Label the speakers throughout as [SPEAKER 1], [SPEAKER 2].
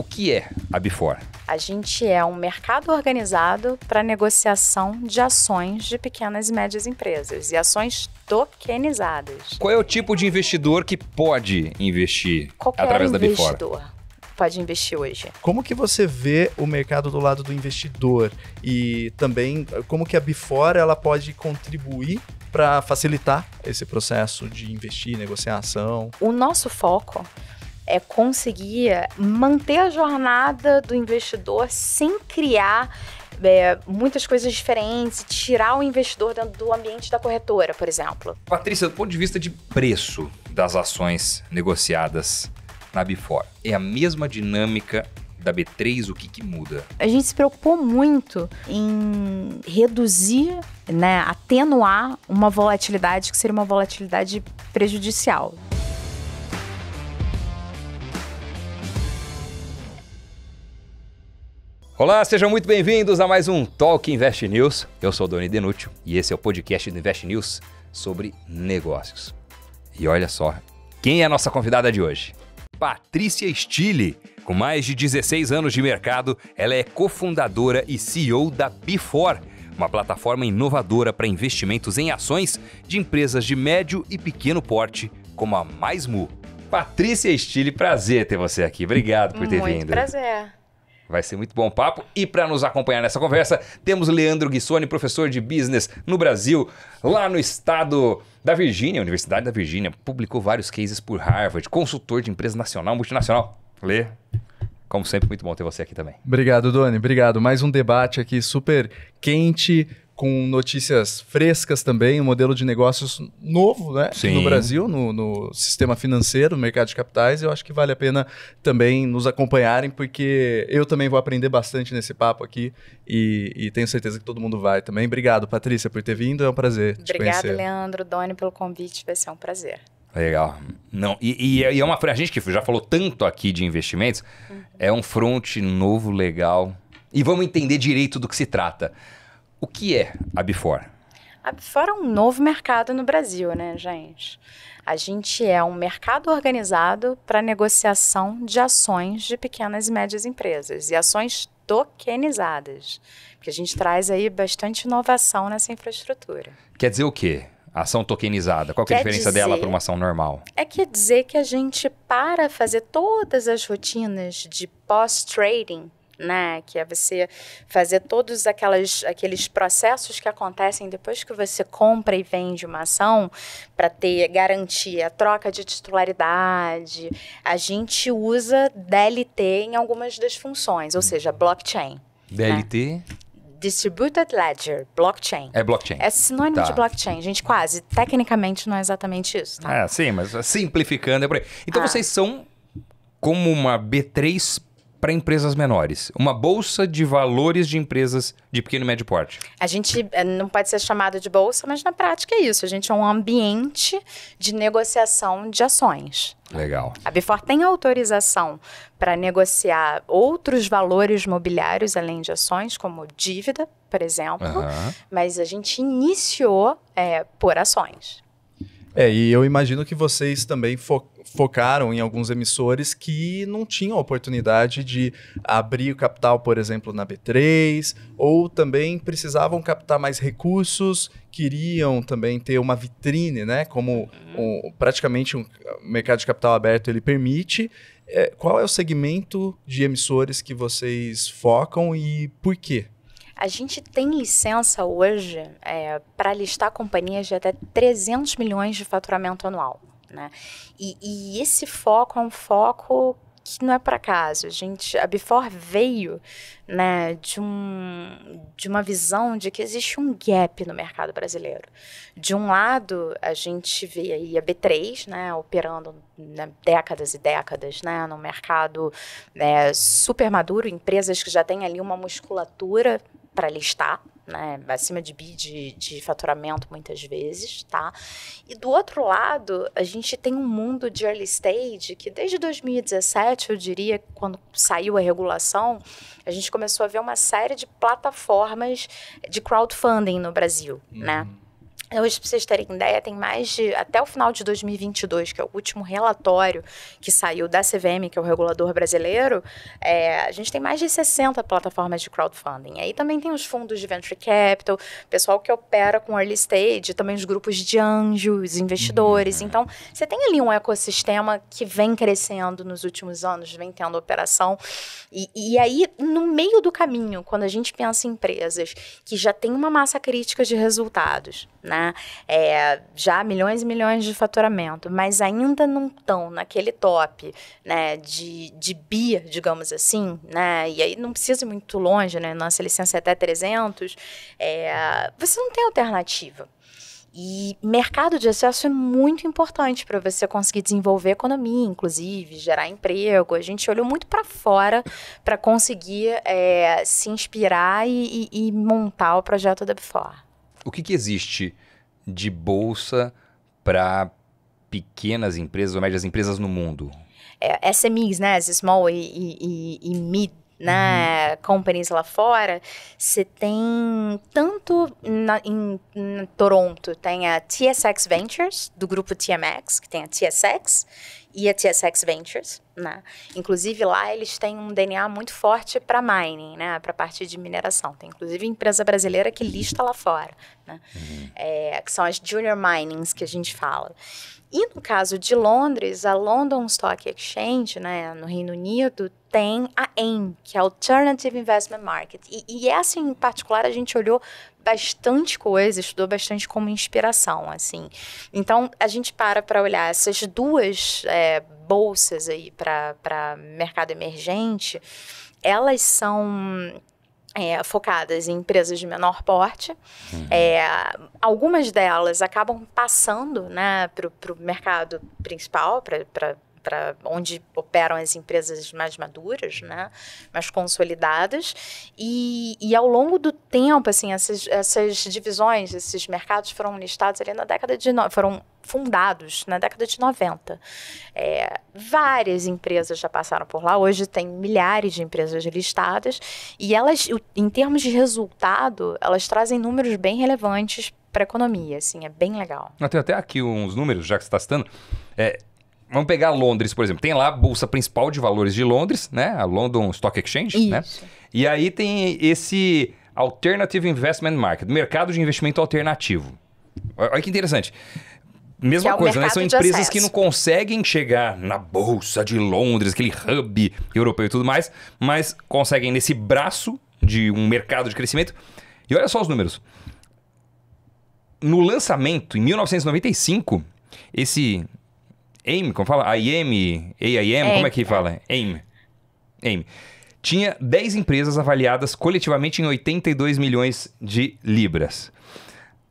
[SPEAKER 1] O que é a Bifor? A gente é um mercado organizado para negociação de ações de pequenas e médias empresas e ações tokenizadas. Qual é
[SPEAKER 2] o tipo de investidor que pode investir Qualquer através da Bifor? Investidor
[SPEAKER 1] pode investir hoje.
[SPEAKER 3] Como que você vê o mercado do lado do investidor e também como que a Bifor ela pode contribuir para facilitar esse processo de investir, negociar ação?
[SPEAKER 1] O nosso foco é, conseguir manter a jornada do investidor sem criar é, muitas coisas diferentes, tirar o investidor do ambiente da corretora, por exemplo.
[SPEAKER 2] Patrícia, do ponto de vista de preço das ações negociadas na Bifor, é a mesma dinâmica da B3, o que, que muda?
[SPEAKER 1] A gente se preocupou muito em reduzir, né, atenuar uma volatilidade que seria uma volatilidade prejudicial.
[SPEAKER 2] Olá, sejam muito bem-vindos a mais um Talk Invest News. Eu sou o Doni Denútil e esse é o podcast do Invest News sobre negócios. E olha só, quem é a nossa convidada de hoje? Patrícia Stille. Com mais de 16 anos de mercado, ela é cofundadora e CEO da Bifor, uma plataforma inovadora para investimentos em ações de empresas de médio e pequeno porte, como a Maismu. Patrícia Stille, prazer ter você aqui. Obrigado por ter Muito vindo. Muito
[SPEAKER 1] prazer.
[SPEAKER 2] Vai ser muito bom papo. E para nos acompanhar nessa conversa, temos Leandro Guissoni, professor de business no Brasil, lá no estado da Virgínia, Universidade da Virgínia. Publicou vários cases por Harvard, consultor de empresa nacional, multinacional. Lê, como sempre, muito bom ter você aqui também.
[SPEAKER 3] Obrigado, Doni. Obrigado. Mais um debate aqui super quente, com notícias frescas também, um modelo de negócios
[SPEAKER 2] novo né, Sim. no Brasil,
[SPEAKER 3] no, no, sistema financeiro, no mercado de capitais. Eu acho que vale a pena também nos acompanharem, porque eu também vou aprender bastante nesse papo aqui e, e tenho certeza que todo mundo vai
[SPEAKER 2] também. Obrigado, Patrícia, por ter vindo. É um prazer. Obrigado,
[SPEAKER 1] Leandro, Doni, pelo convite. Vai ser um prazer.
[SPEAKER 2] Legal. Não, e, e, é uma a gente que já falou tanto aqui de investimentos, uhum. é um front novo, legal. E vamos entender direito do que se trata. O que é a Bifor?
[SPEAKER 1] A Bifor é um novo mercado no Brasil, né, gente? A gente é um mercado organizado para negociação de ações de pequenas e médias empresas e ações tokenizadas, porque a gente traz aí bastante inovação nessa infraestrutura.
[SPEAKER 2] Quer dizer o quê? ação tokenizada? Qual é a diferença dizer, dela para uma ação normal?
[SPEAKER 1] É quer dizer que a gente, para fazer todas as rotinas de pós-trading, né, que é você fazer todos aquelas, aqueles processos que acontecem depois que você compra e vende uma ação para ter garantia, troca de titularidade. A gente usa DLT em algumas das funções, ou seja, blockchain.
[SPEAKER 2] DLT? Né?
[SPEAKER 1] Distributed Ledger, blockchain. É
[SPEAKER 2] blockchain. É sinônimo tá. de
[SPEAKER 1] blockchain, gente, quase. Tecnicamente não é exatamente isso. Tá?
[SPEAKER 2] Ah, sim, mas simplificando é por aí. Então ah. vocês são como uma B3 para empresas menores? Uma bolsa de valores de empresas de pequeno e médio porte.
[SPEAKER 1] A gente eh, não pode ser chamado de bolsa, mas na prática é isso. A gente é um ambiente de negociação de ações. Legal. A Bifor tem autorização para negociar outros valores mobiliários além de ações, como dívida, por exemplo, uhum. mas a gente iniciou é, por ações.
[SPEAKER 3] É, e eu imagino que vocês também fo focaram em alguns emissores que não tinham a oportunidade de abrir o capital, por exemplo, na B3, ou também precisavam captar mais recursos, queriam também ter uma vitrine, né? Como uhum. um, praticamente um mercado de capital aberto ele permite. É, qual é o segmento de emissores que vocês focam e por quê?
[SPEAKER 1] A gente tem licença hoje é, para listar companhias de até 300 milhões de faturamento anual. Né? E, e esse foco é um foco que não é para acaso. A gente, a Before veio, né, de um de uma visão de que existe um gap no mercado brasileiro. De um lado, a gente vê aí a B3, né, operando né, décadas e décadas, né, num mercado né, super maduro, empresas que já têm ali uma musculatura para listar, né? Acima de bid de, de faturamento muitas vezes, tá? E do outro lado, a gente tem um mundo de early stage que desde 2017, eu diria, quando saiu a regulação, a gente começou a ver uma série de plataformas de crowdfunding no Brasil, né? uhum. né? É, hoje, para vocês terem ideia, tem mais de. Até o final de 2022, que é o último relatório que saiu da CVM, que é o regulador brasileiro, é, a gente tem mais de 60 plataformas de crowdfunding. Aí também tem os fundos de venture capital, pessoal que opera com early stage, também os grupos de anjos, investidores. Uhum. Então, você tem ali um ecossistema que vem crescendo nos últimos anos, vem tendo operação. E, e aí, no meio do caminho, quando a gente pensa em empresas que já tem uma massa crítica de resultados, né? Né? É, já milhões e milhões de faturamento, mas ainda não estão naquele top, né? De, de bi, digamos assim, né? E aí não precisa ir muito longe, né? Nossa licença é até 300. É, você não tem alternativa. E mercado de acesso é muito importante para você conseguir desenvolver economia, inclusive, gerar emprego. A gente olhou muito para fora para conseguir é, se inspirar e, e, e, montar o projeto da
[SPEAKER 2] Before. O que, que existe de bolsa para pequenas empresas ou médias empresas no mundo?
[SPEAKER 1] É, SMEs, é né? As small e, e, e, e mid né, uhum. companies lá fora, você tem tanto na, em, em, Toronto, tem a TSX Ventures, do grupo TMX, que tem a TSX, e a TSX Ventures, né? Inclusive lá eles têm um DNA muito forte para mining, né? Para parte de mineração. Tem inclusive empresa brasileira que lista lá fora, né? Uhum. É, que são as junior minings que a gente fala. E no caso de Londres, a London Stock Exchange, né, no Reino Unido, tem a AIM, que é Alternative Investment Market. E, e essa é, assim, em particular a gente olhou bastante coisa, estudou bastante como inspiração, assim. Então a gente para para olhar essas duas é, bolsas aí para mercado emergente elas são é, focadas em empresas de menor porte. Uhum. É, algumas delas acabam passando né, para o mercado principal, para para onde operam as empresas mais maduras, né, mais consolidadas, e, e ao longo do tempo, assim, essas, essas divisões, esses mercados foram listados ali na década de no... foram fundados na década de 90. É, várias empresas já passaram por lá, hoje tem milhares de empresas listadas, e elas, em termos de resultado, elas trazem números bem relevantes para a economia, assim, é bem legal.
[SPEAKER 2] Eu tenho até aqui uns números, já que você está citando, é, vamos pegar Londres, por exemplo. Tem lá a Bolsa Principal de Valores de Londres, né? A London Stock Exchange, né? Isso. né? E aí tem esse Alternative Investment Market, mercado de investimento alternativo. Olha que interessante. Mesma é coisa, né? São empresas acesso. que não conseguem chegar na Bolsa de Londres, aquele hub europeu e tudo mais, mas conseguem nesse braço de um mercado de crescimento. E olha só os números. No lançamento, em 1995, esse AIM, como fala? AIM, AIM, como é que é. fala? AIM. AIM. Tinha 10 empresas avaliadas coletivamente em 82 milhões de libras.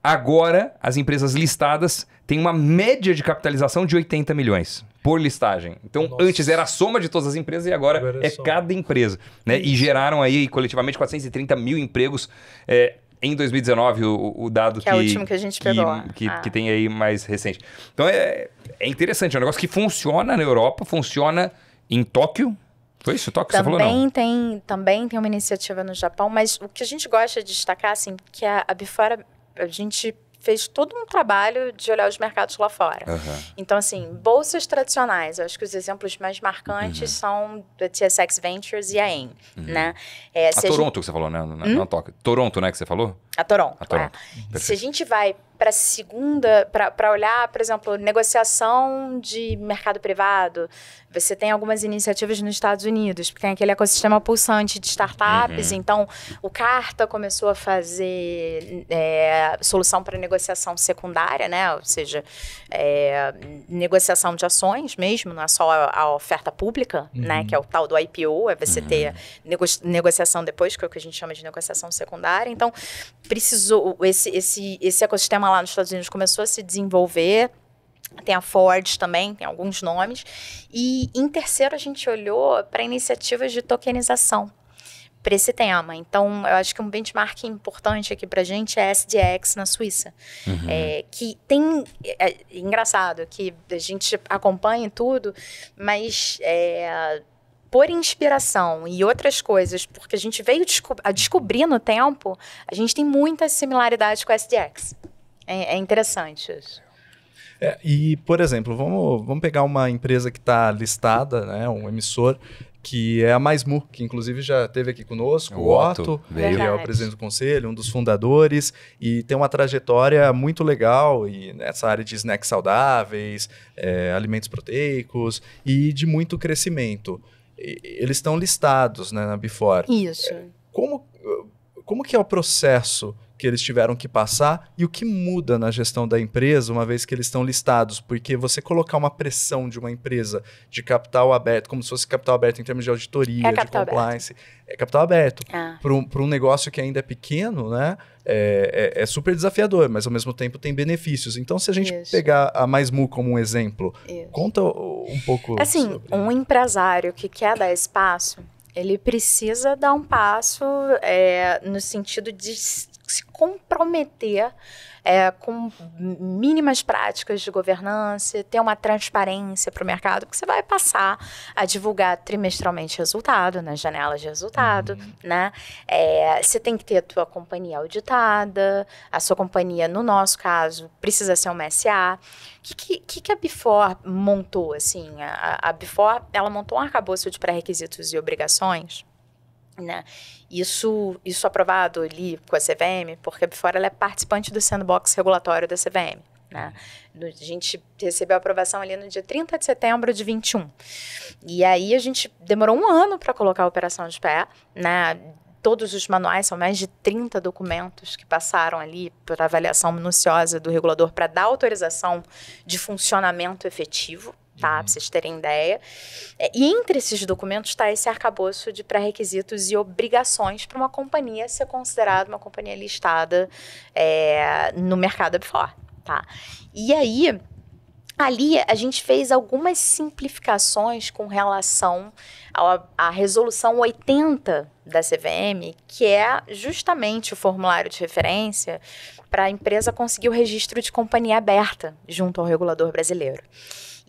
[SPEAKER 2] Agora, as empresas listadas têm uma média de capitalização de 80 milhões por listagem. Então, Nossa. antes era a soma de todas as empresas e agora, agora é, é cada empresa. Né? E geraram aí coletivamente 430 mil empregos é, em 2019, o, o dado que... que é o último que a gente pegou. Que, que, ah. que tem aí mais recente. Então, é, é interessante. É um negócio que funciona na Europa, funciona em Tóquio, foi isso, Tóquio também você falou,
[SPEAKER 1] não? Tem, também tem uma iniciativa no Japão, mas o que a gente gosta de destacar, assim, que é a, a Bifora, a gente fez todo um trabalho de olhar os mercados lá fora. Uhum. Então, assim, bolsas tradicionais, eu acho que os exemplos mais marcantes uhum. são a TSX Ventures e a AIM, uhum. né? É, a Toronto gente...
[SPEAKER 2] que você falou, né? hum? Toronto, né, que você falou?
[SPEAKER 1] A Toronto, a Toronto. É. Se a gente vai para segunda, para olhar, por exemplo, negociação de mercado privado. Você tem algumas iniciativas nos Estados Unidos, porque tem aquele ecossistema pulsante de startups. Uhum. Então, o Carta começou a fazer é, solução para negociação secundária, né? Ou seja, é, negociação de ações mesmo, não é só a, a oferta pública, né? uhum. né? Que é o tal do IPO, é você uhum. ter nego negociação depois, que é o que a gente chama de negociação secundária. Então, precisou esse, esse, esse ecossistema lá nos Estados Unidos começou a se desenvolver. Tem a Ford também, tem alguns nomes. E em terceiro, a gente olhou para iniciativas de tokenização para esse tema. Então, eu acho que um benchmark importante aqui para a gente é a SDX na Suíça, uhum. é, que tem é, é, engraçado que a gente acompanha tudo, mas é, por inspiração e outras coisas, porque a gente veio desco a descobrir no tempo, a gente tem muita similaridade com a SDX. É, é interessante isso.
[SPEAKER 3] É, e, por exemplo, vamos, vamos pegar uma empresa que está listada, né, um emissor, que é a Maismu, que inclusive já esteve aqui conosco, o, Otto, Otto que é o presidente do conselho, um dos fundadores, e tem uma trajetória muito legal e nessa área de snacks saudáveis, é, alimentos proteicos e de muito crescimento. E, eles estão listados né, na Before. Isso.
[SPEAKER 1] É, como,
[SPEAKER 3] como que é o processo que eles tiveram que passar e o que muda na gestão da empresa uma vez que eles estão listados, porque você colocar uma pressão de uma empresa de capital aberto, como se fosse capital aberto em termos de auditoria, é de compliance, aberto. é capital aberto. Ah. Para um negócio que ainda é pequeno, né? É, é, é, super desafiador, mas ao mesmo tempo tem benefícios. Então, se a gente Isso. pegar a Mais Mu como um exemplo, Isso. conta um pouco. Assim,
[SPEAKER 1] sobre... um empresário que quer dar espaço, ele precisa dar um passo é, no sentido de se comprometer é, com mínimas práticas de governança, ter uma transparência para o mercado, porque você vai passar a divulgar trimestralmente resultado, nas janelas de resultado, uhum. né? É, você tem que ter a tua companhia auditada, a sua companhia, no nosso caso, precisa ser uma SA. O que, que, que, a Bifor montou, assim? A, a Bifor, ela montou um arcabouço de pré-requisitos e obrigações né? Isso, isso aprovado ali com a CVM, porque a Bifora ela é participante do sandbox regulatório da CVM. Né? A gente recebeu a aprovação ali no dia 30 de setembro de 21. E aí a gente demorou um ano para colocar a operação de pé. Né? Todos os manuais, são mais de 30 documentos que passaram ali por avaliação minuciosa do regulador para dar autorização de funcionamento efetivo tá? Uhum. Pra vocês terem ideia. É, e entre esses documentos está esse arcabouço de pré-requisitos e obrigações para uma companhia ser considerada uma companhia listada é, no mercado Before, tá? E aí, ali a gente fez algumas simplificações com relação à resolução 80 da CVM, que é justamente o formulário de referência para a empresa conseguir o registro de companhia aberta junto ao regulador brasileiro.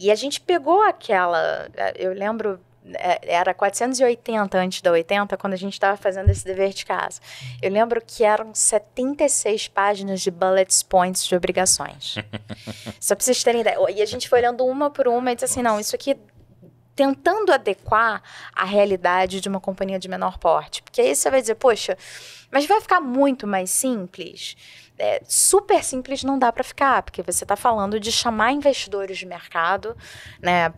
[SPEAKER 1] E a gente pegou aquela. É, eu lembro é, era 480 antes da 80, quando a gente estava fazendo esse dever de casa. Eu lembro que eram 76 páginas de bullet points de obrigações. Só para vocês terem ideia. E a gente foi olhando uma por uma e disse assim: não, isso aqui tentando adequar a realidade de uma companhia de menor porte. Porque aí você vai dizer, poxa, mas vai ficar muito mais simples é, super simples não dá para ficar, porque você está falando de chamar investidores de mercado né,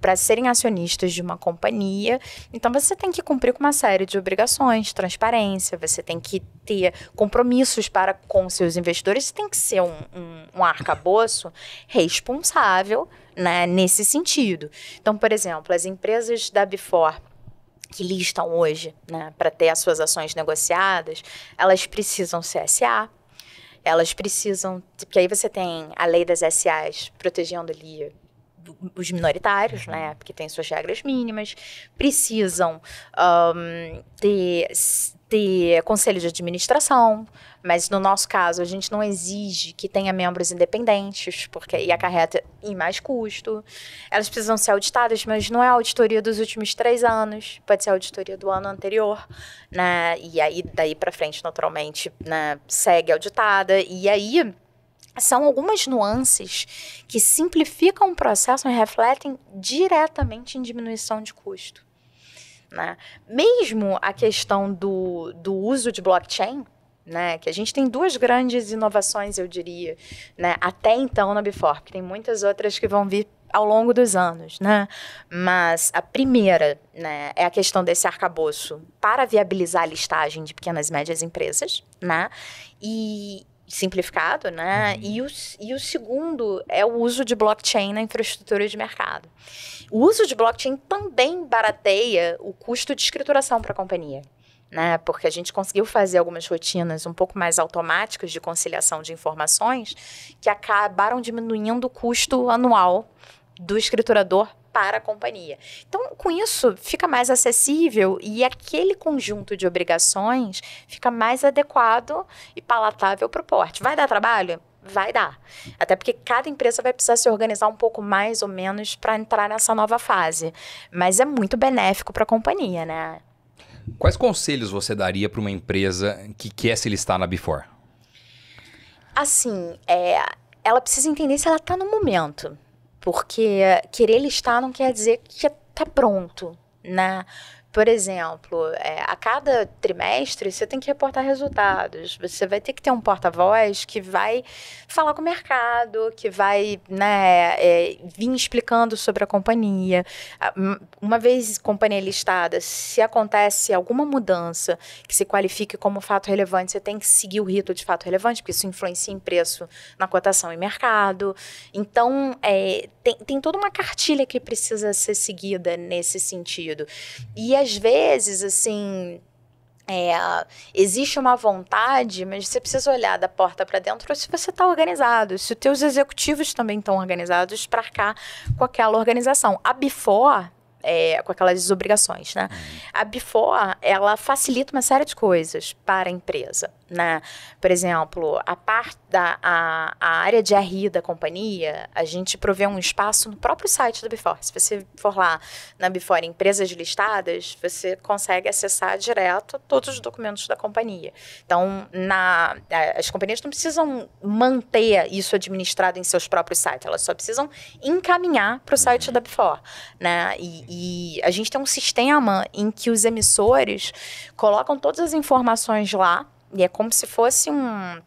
[SPEAKER 1] para serem acionistas de uma companhia. Então você tem que cumprir com uma série de obrigações, transparência, você tem que ter compromissos para com seus investidores, você tem que ser um, um, um arcabouço responsável né, nesse sentido. Então, por exemplo, as empresas da before que listam hoje, né, para ter as suas ações negociadas, elas precisam ser SA, elas precisam. Porque aí você tem a lei das SAs protegendo ali os minoritários, né? Uhum. Porque tem suas regras mínimas, precisam um, ter ter eh, conselho de administração, mas no nosso caso a gente não exige que tenha membros independentes, porque aí acarreta em mais custo. Elas precisam ser auditadas, mas não é auditoria dos últimos três anos, pode ser auditoria do ano anterior, né? E aí daí para frente, naturalmente, né, segue auditada. E aí são algumas nuances que simplificam o processo e refletem diretamente em diminuição de custo. Né? Mesmo a questão do, do uso de blockchain, né? Que a gente tem duas grandes inovações, eu diria, né? Até então na Before, tem muitas outras que vão vir ao longo dos anos, né? Mas a primeira, né, é a questão desse arcabouço para viabilizar a listagem de pequenas e médias empresas, né? E, simplificado, né? Uhum. E, o, e o segundo é o uso de blockchain na infraestrutura de mercado. O uso de blockchain também barateia o custo de escrituração para a companhia. Né? Porque a gente conseguiu fazer algumas rotinas um pouco mais automáticas de conciliação de informações que acabaram diminuindo o custo anual do escriturador para a companhia. Então, com isso, fica mais acessível e aquele conjunto de obrigações fica mais adequado e palatável para o porte. Vai dar trabalho? vai dar. Até porque cada empresa vai precisar se organizar um pouco mais ou menos para entrar nessa nova fase. Mas é muito benéfico para a companhia, né?
[SPEAKER 2] Quais conselhos você daria para uma empresa que quer se listar na Before?
[SPEAKER 1] Assim, é, ela precisa entender se ela está no momento. Porque eh, querer listar não quer dizer que está pronto, né? Por exemplo, é, a cada trimestre você tem que reportar resultados. Você vai ter que ter um porta-voz que vai falar com o mercado, que vai né, é, vir explicando sobre a companhia. Uma vez companhia listada, se acontece alguma mudança que se qualifique como fato relevante, você tem que seguir o rito de fato relevante, porque isso influencia em preço na cotação e mercado. Então, é, tem, tem toda uma cartilha que precisa ser seguida nesse sentido. E a às vezes, assim, é, existe uma vontade, mas você precisa olhar da porta para dentro se você está organizado, se os teus executivos também estão organizados para cá com aquela organização. A Before, é, com aquelas obrigações, né? Uhum. A Before, ela facilita uma série de coisas para a empresa. Né? Por exemplo, a parte da a, a área de RI da companhia, a gente provê um espaço no próprio site da Before. Se você for lá na Before Empresas Listadas, você consegue acessar direto todos os documentos da companhia. Então, na, é, as companhias não precisam manter isso administrado em seus próprios sites, elas só precisam encaminhar para o site uhum. da Before. Né? E, e a gente tem um sistema em que os emissores colocam todas as informações lá e é como se fosse um,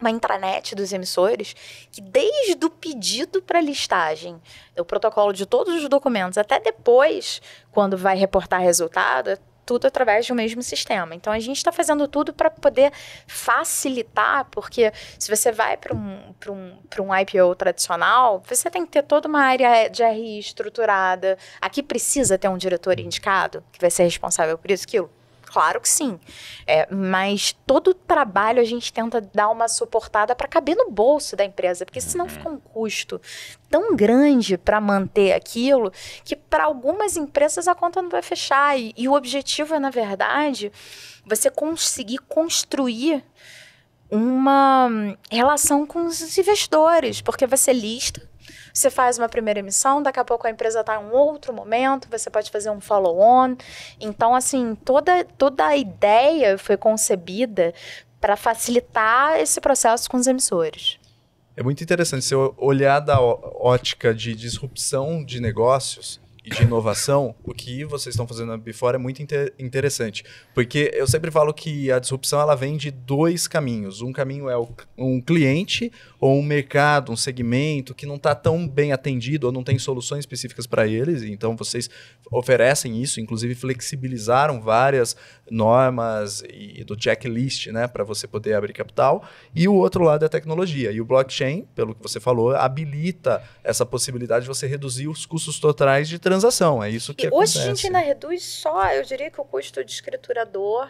[SPEAKER 1] uma intranet dos emissores que desde o pedido para listagem, o protocolo de todos os documentos até depois, quando vai reportar resultado, é tudo através do mesmo sistema. Então a gente está fazendo tudo para poder facilitar, porque se você vai para um, um, um IPO tradicional, você tem que ter toda uma área de RI estruturada. Aqui precisa ter um diretor indicado que vai ser responsável por isso, aquilo Claro que sim. É, mas todo trabalho a gente tenta dar uma suportada para caber no bolso da empresa, porque senão uhum. fica um custo tão grande para manter aquilo que para algumas empresas a conta não vai fechar. E, e o objetivo é, na verdade, você conseguir construir uma relação com os investidores, porque você lista você faz uma primeira emissão, daqui a pouco a empresa está em um outro momento, você pode fazer um follow-on. Então, assim, toda, toda a ideia foi concebida para facilitar esse processo com os emissores.
[SPEAKER 3] É muito interessante se olhar da ótica de disrupção de negócios e de inovação, o que vocês estão fazendo na Before é muito inter interessante. Porque eu sempre falo que a disrupção ela vem de dois caminhos. Um caminho é o, um cliente ou um mercado, um segmento que não está tão bem atendido ou não tem soluções específicas para eles. Então vocês oferecem isso, inclusive flexibilizaram várias normas e, do checklist né, para você poder abrir capital. E o outro lado é a tecnologia. E o blockchain, pelo que você falou, habilita essa possibilidade de você reduzir os custos totais de transação. É isso que e acontece. Hoje a gente
[SPEAKER 1] ainda reduz só, eu diria que o custo de escriturador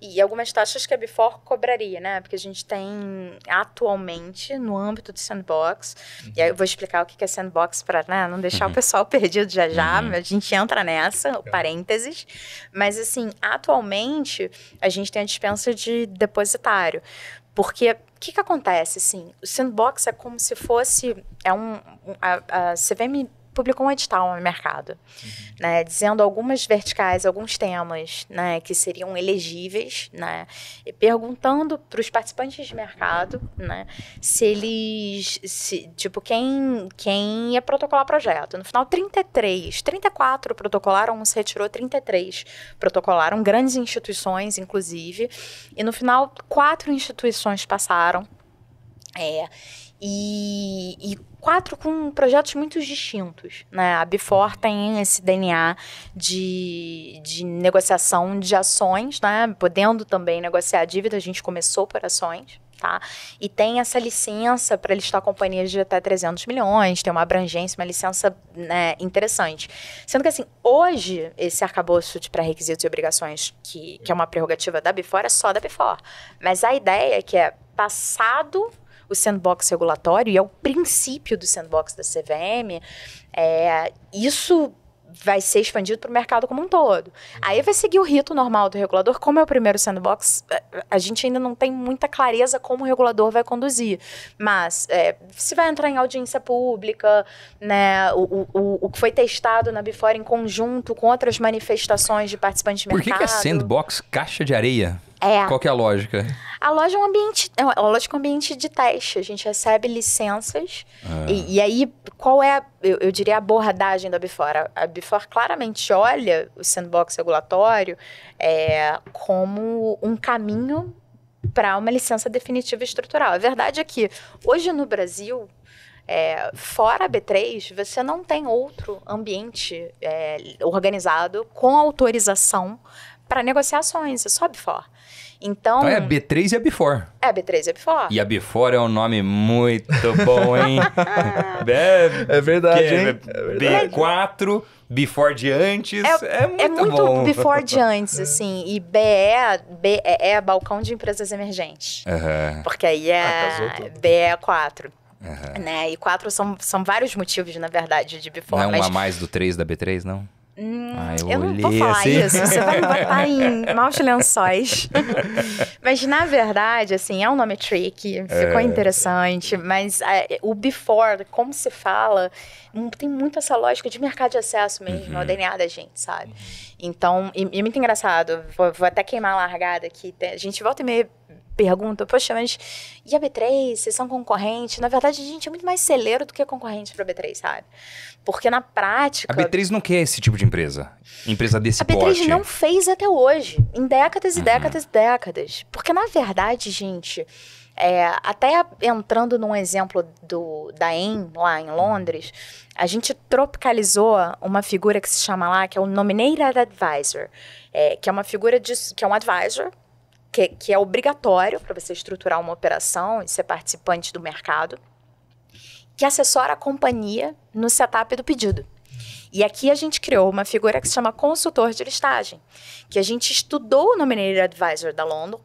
[SPEAKER 1] e algumas taxas que a Bifor cobraria, né? Porque a gente tem atualmente no âmbito do sandbox, uhum. e aí eu vou explicar o que é sandbox para né, não deixar uhum. o pessoal perdido já já, uhum. a gente entra nessa, o parênteses. Mas assim, atualmente a gente tem a dispensa de depositário. Porque o que, que acontece, assim, o sandbox é como se fosse, é um, a, a CVM publicou um edital no mercado, uhum. né, dizendo algumas verticais, alguns temas, né, que seriam elegíveis, né, e perguntando para os participantes de mercado, né, se eles, se, tipo, quem, quem ia protocolar projeto. No final, 33, 34 protocolaram, um se retirou, 33 protocolaram, grandes instituições, inclusive, e no final, quatro instituições passaram, é, e, e quatro com projetos muito distintos. Né? A Bifor tem esse DNA de, de negociação de ações, né? podendo também negociar dívida. A gente começou por ações. Tá? E tem essa licença para listar companhias de até 300 milhões, tem uma abrangência, uma licença né, interessante. Sendo que, assim, hoje, esse arcabouço de pré-requisitos e obrigações, que, que é uma prerrogativa da Bifor, é só da Bifor. Mas a ideia é que é passado o sandbox regulatório e é o princípio do sandbox da CVM, é, isso vai ser expandido para o mercado como um todo. Aí vai seguir o rito normal do regulador, como é o primeiro sandbox, é, a gente ainda não tem muita clareza como o regulador vai conduzir. Mas é, se vai entrar em audiência pública, né, o, o, o que foi testado na Before em conjunto com outras manifestações de participantes de mercado. Por que, que é sandbox
[SPEAKER 2] caixa de areia? É. Qual que é a lógica?
[SPEAKER 1] A loja é um ambiente, é uma é loja é um ambiente de teste. A gente recebe licenças. Ah. E, e, aí, qual é, a, eu, eu, diria, a abordagem da Before? A, a claramente olha o sandbox regulatório é, como um caminho para uma licença definitiva estrutural. A verdade é que, hoje no Brasil, é, fora a B3, você não tem outro ambiente é, organizado com autorização para negociações, é só Bifor. Então, então é a
[SPEAKER 2] B3 e a B4.
[SPEAKER 1] É a B3 e a B4. E
[SPEAKER 2] a B4 é um nome muito bom, hein? é, é, verdade, que, é hein? É B4, before de antes, é, é, é muito bom. É muito bom. before de
[SPEAKER 1] antes, assim. E BE, BE é balcão de empresas emergentes.
[SPEAKER 2] Uhum. Porque
[SPEAKER 1] aí é ah, BE4. Uhum. Né? E quatro são, são vários motivos, na verdade, de before. Não é um mas... a
[SPEAKER 2] mais do 3 da B3, não? Hum, ah, eu, eu não vou falar assim. isso, você vai me botar em
[SPEAKER 1] maus lençóis. mas na verdade, assim, é um nome tricky, ficou é. interessante, mas é, o before, como se fala, hum, tem muito essa lógica de mercado de acesso mesmo, uhum. o DNA da gente, sabe? Então, e, e é muito engraçado, vou, vou, até queimar a largada aqui, a gente volta e meia pergunta, poxa, mas e a B3? Vocês são concorrentes Na verdade, a gente é muito mais celeiro do que concorrente para a B3, sabe? Porque na prática. A B3
[SPEAKER 2] não quer esse tipo de empresa. Empresa desse porte. A B3 porte. não
[SPEAKER 1] fez até hoje. Em décadas e uhum. décadas e décadas. Porque, na verdade, gente. É, até entrando num exemplo do, da EM, lá em Londres, a gente tropicalizou uma figura que se chama lá, que é o Nominated Advisor, é, que é uma figura de, que é um advisor que, que é obrigatório para você estruturar uma operação e ser participante do mercado, que assessora a companhia no setup do pedido. E aqui a gente criou uma figura que se chama consultor de listagem, que a gente estudou no Mineiro Advisor da London,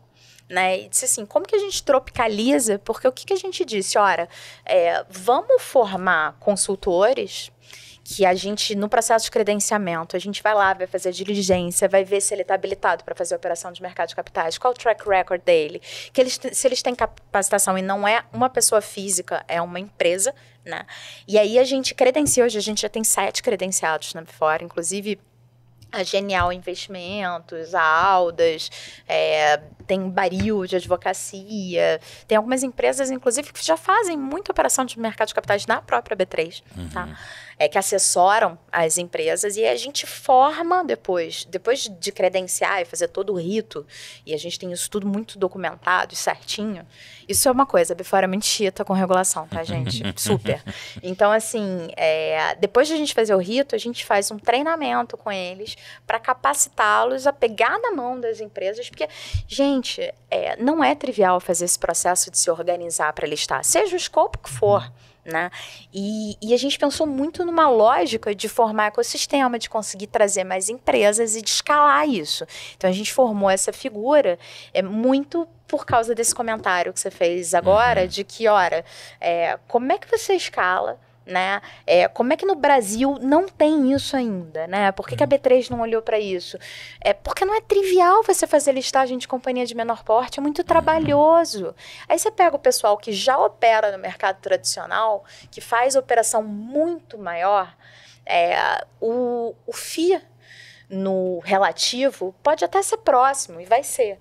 [SPEAKER 1] né? E disse assim, como que a gente tropicaliza? Porque o que, que a gente disse? Ora, é, vamos formar consultores que a gente, no processo de credenciamento, a gente vai lá, vai fazer a diligência, vai ver se ele está habilitado para fazer a operação de mercado de capitais, qual o track record dele, que eles, se eles têm capacitação e não é uma pessoa física, é uma empresa, né? E aí a gente credencia, hoje a gente já tem sete credenciados na né, Bifora, inclusive a Genial Investimentos, a Aldas, é, tem Baril de Advocacia, tem algumas empresas, inclusive, que já fazem muita operação de mercado de capitais na própria B3, tá? uhum. tá? É, que assessoram as empresas e a gente forma depois, depois de credenciar e fazer todo o rito, e a gente tem isso tudo muito documentado e certinho, isso é uma coisa, a Bifora é muito chita com regulação, tá, gente? Super. Então, assim, é, depois de a gente fazer o rito, a gente faz um treinamento com eles para capacitá-los a pegar na mão das empresas, porque, gente, é, não é trivial fazer esse processo de se organizar para listar, seja o escopo que for. Né? E, e, a gente pensou muito numa lógica de formar ecossistema, de conseguir trazer mais empresas e de escalar isso. Então a gente formou essa figura é muito por causa desse comentário que você fez agora, uhum. de que, ora, é, como é que você escala? né? É, como é que no Brasil não tem isso ainda, né? Por que, que a uhum. B3 não olhou para isso? É porque não é trivial você fazer listagem de companhia de menor porte, é muito uhum. trabalhoso. Aí você pega o pessoal que já opera no mercado tradicional, que faz operação muito maior, é, o, o FIA no relativo pode até ser próximo, e vai ser.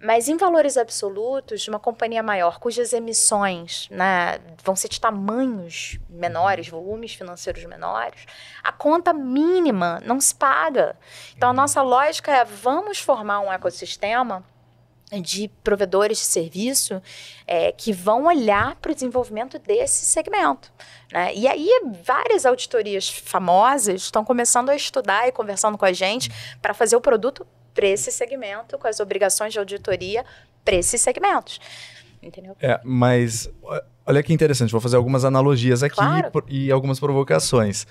[SPEAKER 1] Mas em valores absolutos, de uma companhia maior, cujas emissões né, vão ser de tamanhos menores, volumes financeiros menores, a conta mínima não se paga. Então, a uhum. nossa lógica é: vamos formar um ecossistema de provedores de serviço é, que vão olhar para o desenvolvimento desse segmento. Né? E aí, várias auditorias famosas estão começando a estudar e conversando com a gente uhum. para fazer o produto para esse segmento, com as obrigações de auditoria para esses segmentos. Entendeu?
[SPEAKER 3] É, mas olha que interessante, vou fazer algumas analogias aqui claro. e, e algumas provocações.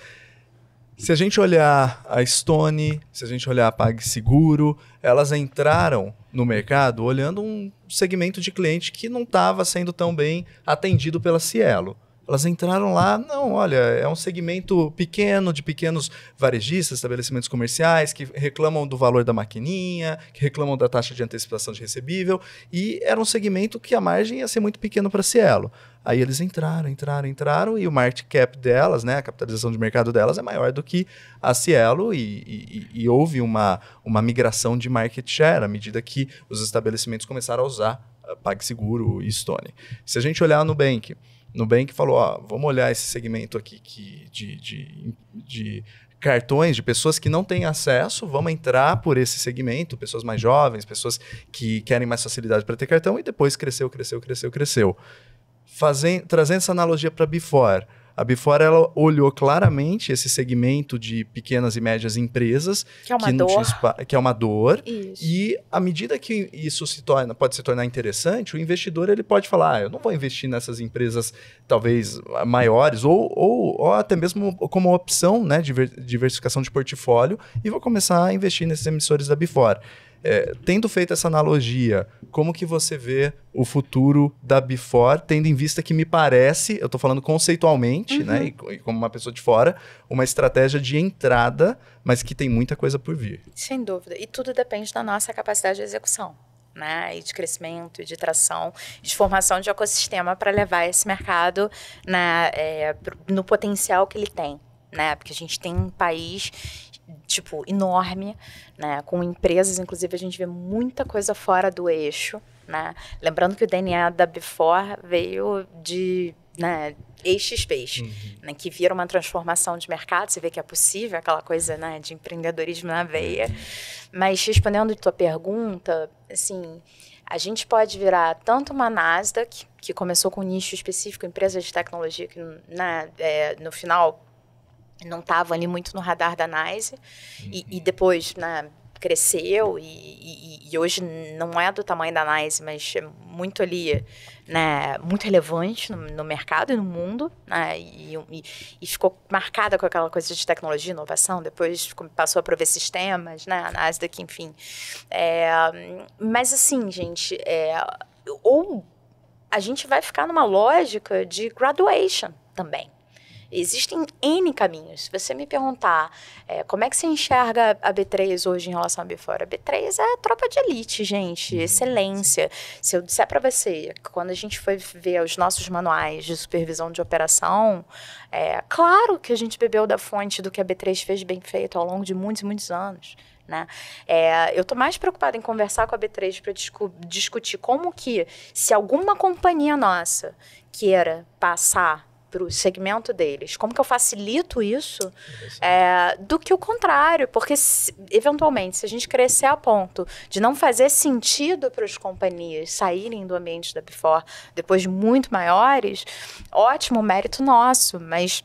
[SPEAKER 3] Se a gente olhar a Stone, se a gente olhar a PagSeguro, elas entraram no mercado olhando um segmento de cliente que não estava sendo tão bem atendido pela Cielo. Elas entraram lá, não, olha, é um segmento pequeno, de pequenos varejistas, estabelecimentos comerciais, que reclamam do valor da maquininha, que reclamam da taxa de antecipação de recebível, e era um segmento que a margem ia ser muito pequeno para Cielo. Aí eles entraram, entraram, entraram, e o market cap delas, né, a capitalização de mercado delas é maior do que a Cielo, e, e, e houve uma, uma migração de market share à medida que os estabelecimentos começaram a usar eh, PagSeguro e Stone. Se a gente olhar no Nubank, Nubank falou: ó, vamos olhar esse segmento aqui que, de, de, de cartões de pessoas que não têm acesso, vamos entrar por esse segmento, pessoas mais jovens, pessoas que querem mais facilidade para ter cartão, e depois cresceu, cresceu, cresceu, cresceu. trazendo essa analogia para Before a Before ela olhou claramente esse segmento de pequenas e médias empresas que é uma que dor, que é uma dor isso. e à medida que isso se torna pode se tornar interessante, o investidor ele pode falar, ah, eu não vou investir nessas empresas talvez ah, maiores ou, ou, ou até mesmo como opção, né, diversificação de portfólio e vou começar a investir nesses emissores da Before. É, tendo feito essa analogia, como que você vê o futuro da Before, tendo em vista que me parece, eu estou falando conceitualmente, né, uhum. né, e, e, como uma pessoa de fora, uma estratégia de entrada, mas que tem muita coisa por vir.
[SPEAKER 1] Sem dúvida. E tudo depende da nossa capacidade de execução. Né, e de crescimento, de tração, de formação de ecossistema para levar esse mercado na né, é, no potencial que ele tem. Né, porque a gente tem um país tipo, enorme, né? Com empresas, inclusive, a gente vê muita coisa fora do eixo, né? Lembrando que o DNA da Before veio de né, ex-XPs, uhum. né, que vira uma transformação de mercado, você vê que é possível aquela coisa né, de empreendedorismo na veia. Mas respondendo a tua pergunta, assim, a gente pode virar tanto uma Nasdaq, que começou com um nicho específico, empresa de tecnologia, que né, é, no final não estavam ali muito no radar da NICE. Uhum. E, e, uhum. depois, né, cresceu e, e, e, hoje não é do tamanho da NICE, mas é muito ali, né, muito relevante no, no mercado e no mundo, né, e, e, ficou marcada com aquela coisa de tecnologia, inovação, depois passou a prover sistemas, né, a NASDAQ, enfim. É, mas assim, gente, é, ou a gente vai ficar numa lógica de graduation também, Existem N caminhos. Se você me perguntar é, como é que você enxerga a B3 hoje em relação à B4, a B3 é tropa de elite, gente, uhum. excelência. Se eu disser para você que quando a gente foi ver os nossos manuais de supervisão de operação, é claro que a gente bebeu da fonte do que a B3 fez bem feito ao longo de muitos, muitos anos. Né? É, eu estou mais preocupada em conversar com a B3 para discu discutir como que, se alguma companhia nossa queira passar para o segmento deles, como que eu facilito isso, é, do que o contrário, porque se, eventualmente, se a gente crescer a ponto de não fazer sentido para as companhias saírem do ambiente da Before depois de muito maiores, ótimo, mérito nosso, mas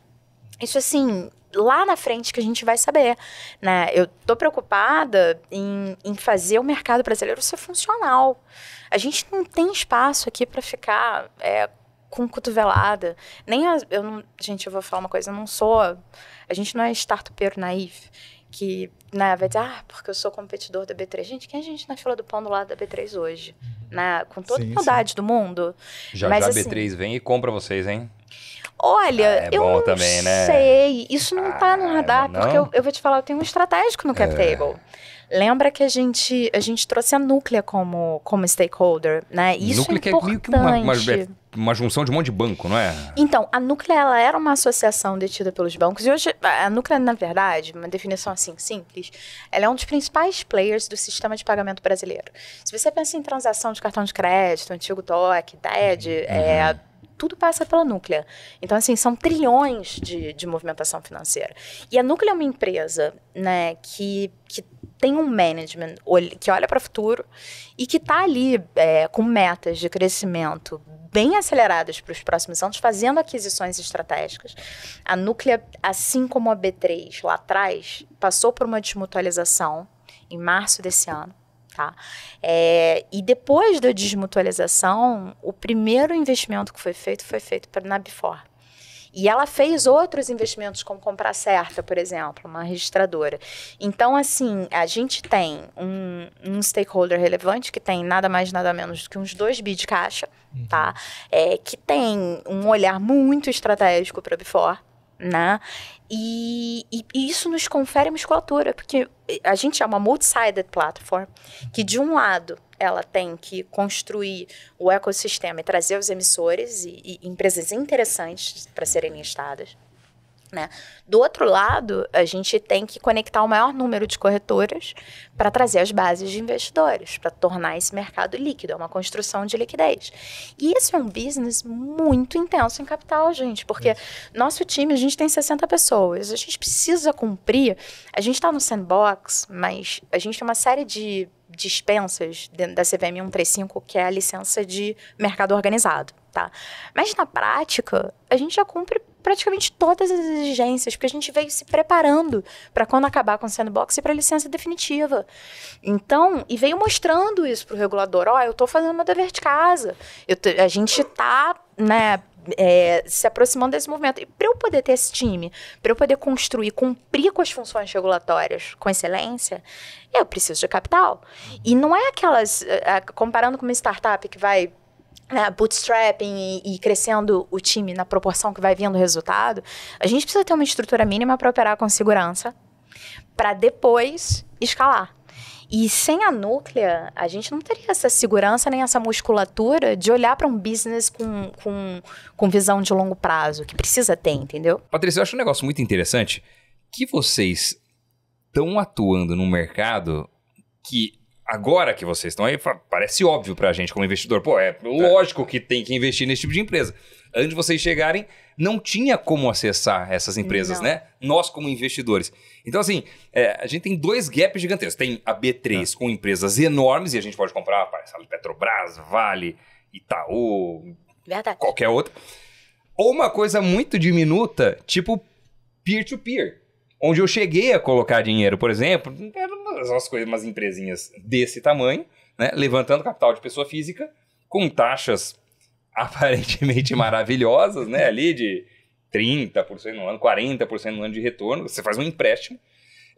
[SPEAKER 1] isso assim lá na frente que a gente vai saber, né? Eu tô preocupada em, em fazer o mercado brasileiro ser funcional. A gente não tem espaço aqui para ficar é, com cotovelada. Nem a, eu não, gente, eu vou falar uma coisa, eu não sou, a gente não é startupeiro naif que né, vai dizer, ah, porque eu sou competidor da B3. Gente, quem é a gente na fila do pão do lado da B3 hoje? Uhum. Na, né? com toda sim, a maldade do mundo. Já, Mas, já a assim, B3
[SPEAKER 2] vem e compra vocês, hein?
[SPEAKER 1] Olha, ah, é eu não também, né? sei. Isso não ah, tá no ah, radar, não? porque eu, eu, vou te falar, eu tenho um estratégico no Cap é. Table. Lembra que a gente, a gente trouxe a Núclea como, como stakeholder, né? Isso é Núclea é importante. É meio que uma, uma,
[SPEAKER 2] uma junção de um monte de banco, não é?
[SPEAKER 1] Então, a Núclea ela era uma associação detida pelos bancos. E hoje, a Núclea, na verdade, uma definição assim simples, ela é um dos principais players do sistema de pagamento brasileiro. Se você pensa em transação de cartão de crédito, antigo TOC, TED, uhum. é, uhum tudo passa pela Núclea. Então, assim, são trilhões de, de movimentação financeira. E a Núclea é uma empresa né, que, que tem um management que olha para o futuro e que está ali é, com metas de crescimento bem aceleradas para os próximos anos, fazendo aquisições estratégicas. A Núclea, assim como a B3 lá atrás, passou por uma desmutualização em março desse ano tá? É, e depois da desmutualização, o primeiro investimento que foi feito foi feito na Bifor. E ela fez outros investimentos, como comprar certa, por exemplo, uma registradora. Então, assim, a gente tem um, um stakeholder relevante que tem nada mais, nada menos do que uns 2 bi de caixa, tá? uhum. tá? É, que tem um olhar muito estratégico para a Bifor né? E, e, e, isso nos confere musculatura, porque a gente é uma multi-sided platform, que de um lado ela tem que construir o ecossistema e trazer os emissores e, e empresas interessantes para serem listadas. Né? Do outro lado, a gente tem que conectar o maior número de corretoras para trazer as bases de investidores, para tornar esse mercado líquido, é uma construção de liquidez. E isso é um business muito intenso em capital, gente, porque nosso time, a gente tem 60 pessoas, a gente precisa cumprir, a gente está no sandbox, mas a gente tem uma série de dispensas da CVM 135, que é a licença de mercado organizado, tá? Mas na prática, a gente já cumpre praticamente todas as exigências, porque a gente veio se preparando para quando acabar com o sandbox e para licença definitiva. Então, e veio mostrando isso para o regulador: ó, oh, eu estou fazendo meu dever de casa, a gente está, né, é, se aproximando desse movimento. E para eu poder ter esse time, para eu poder construir, cumprir com as funções regulatórias com excelência, eu preciso de capital. E não é aquelas. Eh, comparando com uma startup que vai né, bootstrapping e, e, crescendo o time na proporção que vai vindo o resultado, a gente precisa ter uma estrutura mínima para operar com segurança, para depois escalar. E sem a núclea, a gente não teria essa segurança nem essa musculatura de olhar para um business com, com, com visão de longo prazo, que precisa ter, entendeu?
[SPEAKER 2] Patrícia, eu acho um negócio muito interessante que vocês estão atuando num mercado que agora que vocês estão aí, parece óbvio para a gente como investidor. Pô, é, é lógico que tem que investir nesse tipo de empresa. Antes de vocês chegarem, não tinha como acessar essas empresas, não. né? Nós como investidores. Então, assim, é, a gente tem dois gaps gigantescos. Tem a B3 é. com empresas enormes, e a gente pode comprar, parece Petrobras, Vale, Itaú,
[SPEAKER 1] Verdade. qualquer
[SPEAKER 2] outra. Ou uma coisa muito diminuta, tipo peer-to-peer. -peer onde eu cheguei a colocar dinheiro, por exemplo, eram umas coisas, umas empresinhas desse tamanho, né, levantando capital de pessoa física, com taxas aparentemente maravilhosas, né, ali de 30% no ano, 40% no ano de retorno, você faz um empréstimo.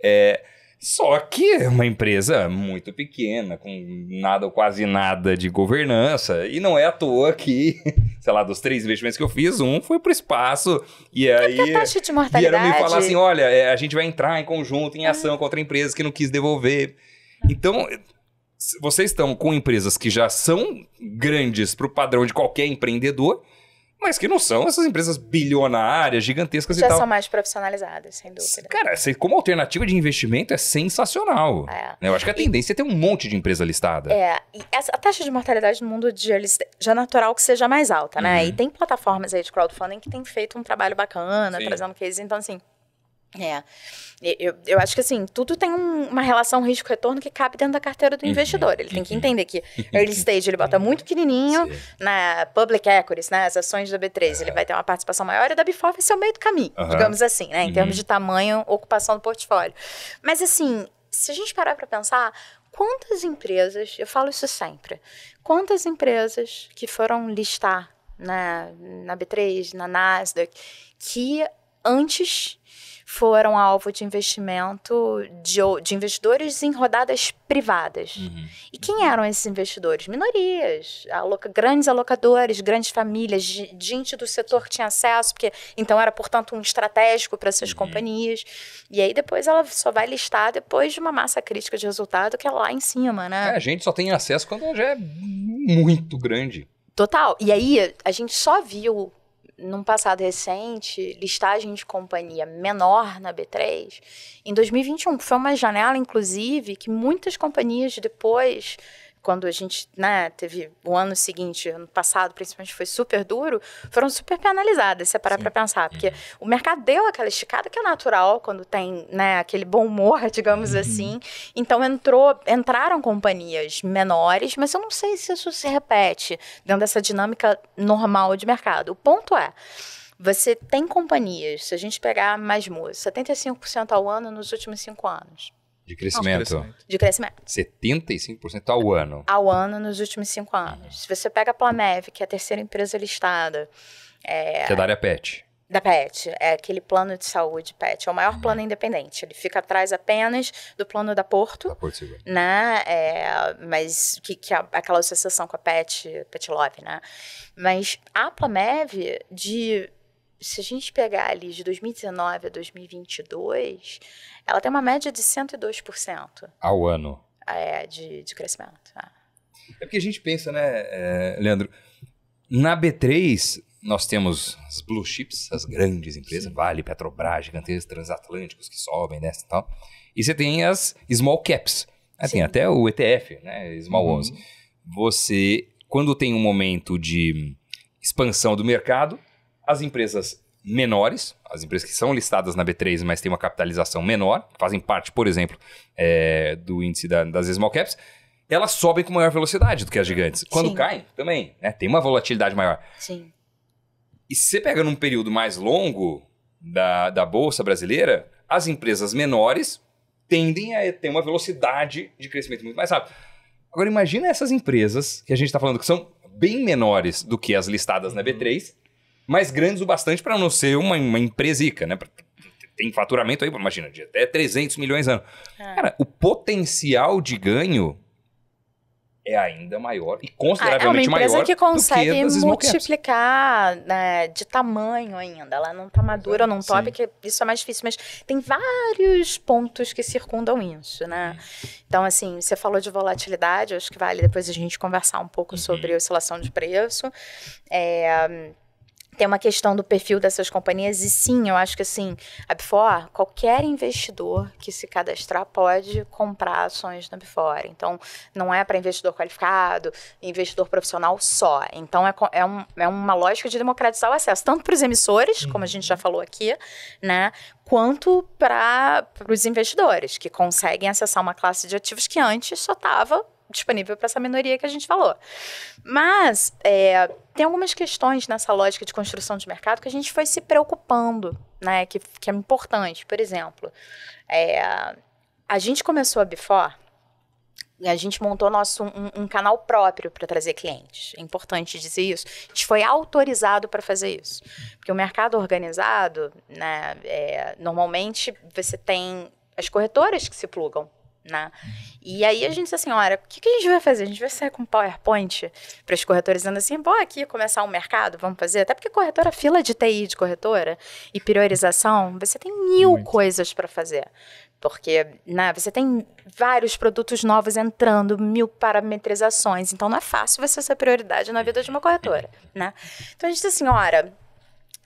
[SPEAKER 2] É, só que é uma empresa muito pequena, com nada ou quase nada de governança, e não é à toa que sei lá, dos três investimentos que eu fiz, um foi pro espaço. E é aí. Porque taxa de mortalidade. Vieram me falar assim: olha, é, a gente vai entrar em conjunto, em ah. ação ah. contra empresas que não quis devolver. Então, vocês estão com empresas que já são grandes para o padrão de qualquer empreendedor mas que não são essas empresas bilionárias, gigantescas Já e tal. Já são
[SPEAKER 1] mais profissionalizadas, sem dúvida. Cara,
[SPEAKER 2] como alternativa de investimento é sensacional. É. Né, eu acho que a tendência e... é ter um monte de empresa listada. É,
[SPEAKER 1] e essa, a taxa de mortalidade no mundo de já é natural que seja mais alta, né? Uhum. E tem plataformas aí de crowdfunding que têm feito um trabalho bacana, Sim. trazendo cases, então assim... É, eu, eu acho que assim, tudo tem um, uma relação risco-retorno que cabe dentro da carteira do uhum. investidor. Ele tem que uhum. entender que early stage ele bota muito pequenininho Sim. na né, public equities, né, as ações da B3, é. ele vai ter uma participação maior e da Bifor vai ser o meio do caminho, digamos assim, né, em uhum. termos de tamanho, ocupação do portfólio. Mas assim, se a gente parar para pensar, quantas empresas, eu falo isso sempre, quantas empresas que foram listar né, na, na B3, na Nasdaq, que antes foram alvo de investimento de, de investidores em rodadas privadas. Uhum. E quem eram esses investidores? Minorias, aloca, grandes alocadores, grandes famílias, gente do setor que tinha acesso, porque então era, portanto, um estratégico para essas uhum. companhias. E aí depois ela só vai listar depois de uma massa crítica de resultado que é lá em
[SPEAKER 2] cima, né? É, a gente só tem acesso quando já é muito grande.
[SPEAKER 1] Total. E aí a gente só viu num passado recente, listagem de companhia menor na B3, em 2021, foi uma janela, inclusive, que muitas companhias depois quando a gente né, teve o ano seguinte, ano passado, principalmente, foi super duro, foram super penalizadas, se parar para pensar. Porque é. o mercado deu aquela esticada que é natural quando tem né, aquele bom humor, digamos uhum. assim. Então entrou, entraram companhias menores, mas eu não sei se isso se repete dentro dessa dinâmica normal de mercado. O ponto é. Você tem companhias, se a gente pegar mais moça, 75% ao ano nos últimos cinco anos.
[SPEAKER 2] De crescimento. de crescimento. 75% ao ano.
[SPEAKER 1] Ao ano nos últimos cinco anos. Se você pega a Plamev, que é a terceira empresa listada. É... Que é da área PET. Da PET, é aquele plano de saúde PET, é o maior hum. plano independente. Ele fica atrás apenas do plano da Porto, da Porto Seguro. né? É, mas que, que é aquela associação com a PET, PET Love, né? Mas a Plamev, de se a gente pegar ali de 2019 a 2022, ela tem uma média de 102%. Ao ano. É, de, de crescimento. É.
[SPEAKER 2] é porque a gente pensa, né, é, Leandro, na B3 nós temos as blue chips, as grandes empresas, Sim. Vale, Petrobras, gigantescas, transatlânticos que sobem, né, e tal. E você tem as small caps, né, tem até o ETF, né, Small uhum. 11. Você, quando tem um momento de expansão do mercado, as empresas menores, as empresas que são listadas na B3, mas têm uma capitalização menor, fazem parte, por exemplo, é, do índice da, das small caps, elas sobem com maior velocidade do que as gigantes. Quando Sim. caem, também, né? Tem uma volatilidade maior. Sim. E se você pega num período mais longo da, da Bolsa brasileira, as empresas menores tendem a ter uma velocidade de crescimento muito mais rápida. Agora, imagina essas empresas que a gente está falando que são bem menores do que as listadas uhum. na B3, mas grandes o bastante para não ser uma, uma empresica, né? tem faturamento aí, imagina, de até 300 milhões ano. É. Cara, o potencial de ganho é ainda maior e consideravelmente maior. Ah, é uma empresa que consegue que
[SPEAKER 1] multiplicar né, de tamanho ainda. Ela não está madura, não top, que isso é mais difícil. Mas tem vários pontos que circundam isso, né? Uhum. Então, assim, você falou de volatilidade, acho que vale depois a gente conversar um pouco uhum. sobre oscilação de preço. É tem uma questão do perfil dessas companhias, e sim, eu acho que assim, a Before, qualquer investidor que se cadastrar pode comprar ações na Before. Então, não é para investidor qualificado, investidor profissional só. Então, é, é, um, é uma lógica de democratizar o acesso, tanto para os emissores, como a gente já uhum. falou aqui, né? Quanto para os investidores, que conseguem acessar uma classe de ativos que antes só estava disponível para essa minoria que a gente falou. Mas, é, tem algumas questões nessa lógica de construção de mercado que a gente foi se preocupando, né? Que, que é importante. Por exemplo, é, a gente começou a Before e a gente montou nosso um, um canal próprio para trazer clientes. É importante dizer isso. A gente foi autorizado para fazer isso, porque o mercado organizado, né, é, normalmente você tem as corretoras que se plugam né? Uhum. E aí a gente disse assim, olha, o que, que, a gente vai fazer? A gente vai sair com um PowerPoint para os corretores dizendo assim, bom, aqui começar um mercado, vamos fazer? Até porque corretora, fila de TI de corretora e priorização, você tem mil Muito. coisas para fazer. Porque né, você tem vários produtos novos entrando, mil parametrizações, então não é fácil você ser prioridade na vida de uma corretora. Né? Então a gente disse assim, olha,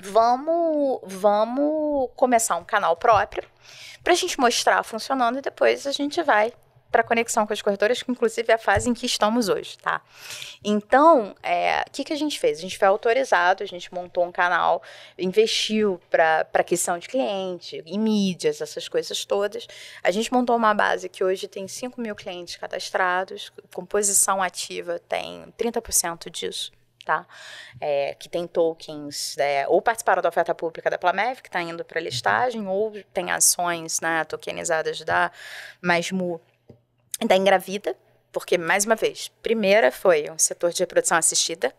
[SPEAKER 1] vamos, vamos começar um canal próprio para a gente mostrar funcionando e depois a gente vai para conexão com as corretoras, que inclusive é a fase em que estamos hoje, tá? Então, é, o é, que, que a gente fez? A gente foi autorizado, a gente montou um canal, investiu para aquisição de cliente, em mídias, essas coisas todas. A gente montou uma base que hoje tem 5 mil clientes cadastrados, composição ativa tem 30% disso tá? É, que tem tokens, é, ou participaram da oferta pública da Plamev, que está indo para listagem, ou tem ações né, tokenizadas da Masmu da tá Engravida, porque, mais uma vez, primeira foi o setor de reprodução assistida.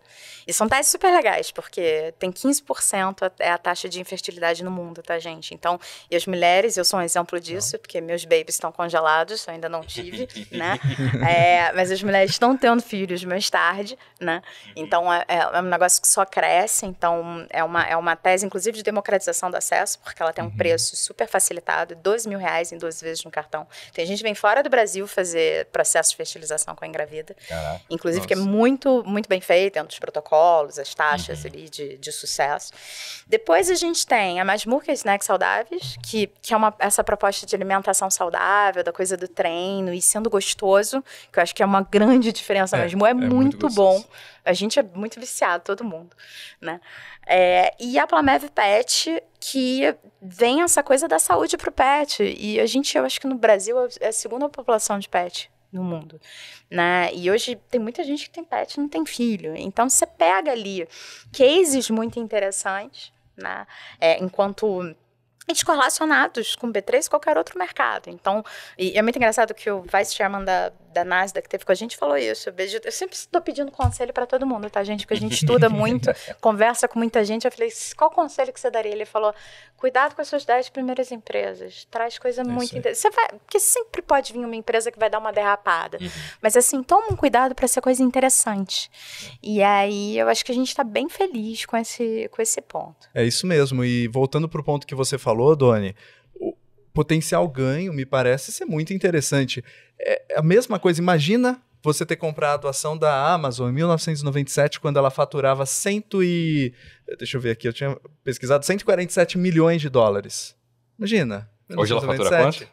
[SPEAKER 1] E são tais super legais, porque tem 15% é a taxa de infertilidade no mundo, tá, gente? Então, e as mulheres, eu sou um exemplo disso, não. porque meus babies estão congelados, eu ainda não tive, né? É, mas as mulheres estão tendo filhos mais tarde, né? Uhum. Então, é, é, é, um negócio que só cresce. Então, é uma, é uma tese, inclusive, de democratização do acesso, porque ela tem um uhum. preço super facilitado, 12 mil reais em 12 vezes no cartão. Tem gente que vem fora do Brasil fazer processo de fertilização com a engravida. Caraca, Inclusive, nossa. que é muito, muito bem feito, entre é os protocolos, as taxas uhum. ali de, de sucesso. Depois a gente tem a Masmurca Snacks Saudáveis, que, que é uma, essa proposta de alimentação saudável, da coisa do treino e sendo gostoso, que eu acho que é uma grande diferença é, mesmo. É, é muito, muito bom. A gente é muito viciado, todo mundo, né? É, e a Plamev Pet, que vem essa coisa da saúde pro pet. E a gente, eu acho que no Brasil, é a segunda população de pet no mundo, né? E hoje tem muita gente que tem pet e não tem filho. Então você pega ali cases muito interessantes, né? É, enquanto e correlacionados com B3 e qualquer outro mercado. Então, é muito engraçado que o vice-chairman da, da Nasda que teve com a gente falou isso. Eu sempre estou pedindo conselho para todo mundo, tá, gente? Porque a gente estuda muito, conversa com muita gente. Eu falei, qual conselho que você daria? Ele falou, cuidado com as suas 10 primeiras empresas. Traz coisa é muito interessante. Vai... Porque sempre pode vir uma empresa que vai dar uma derrapada. Uhum. Mas assim, toma um cuidado para ser coisa interessante. E aí eu acho que a gente está bem feliz com esse, com esse ponto.
[SPEAKER 3] É isso mesmo. E voltando para o ponto que você falou, Doni, potencial ganho me parece ser muito interessante. É, é a mesma coisa, imagina você ter comprado a ação da Amazon em 1997, quando ela faturava cento e. Deixa eu ver aqui, eu tinha pesquisado 147 milhões de dólares. Imagina. 1997. Hoje ela fatura quanto?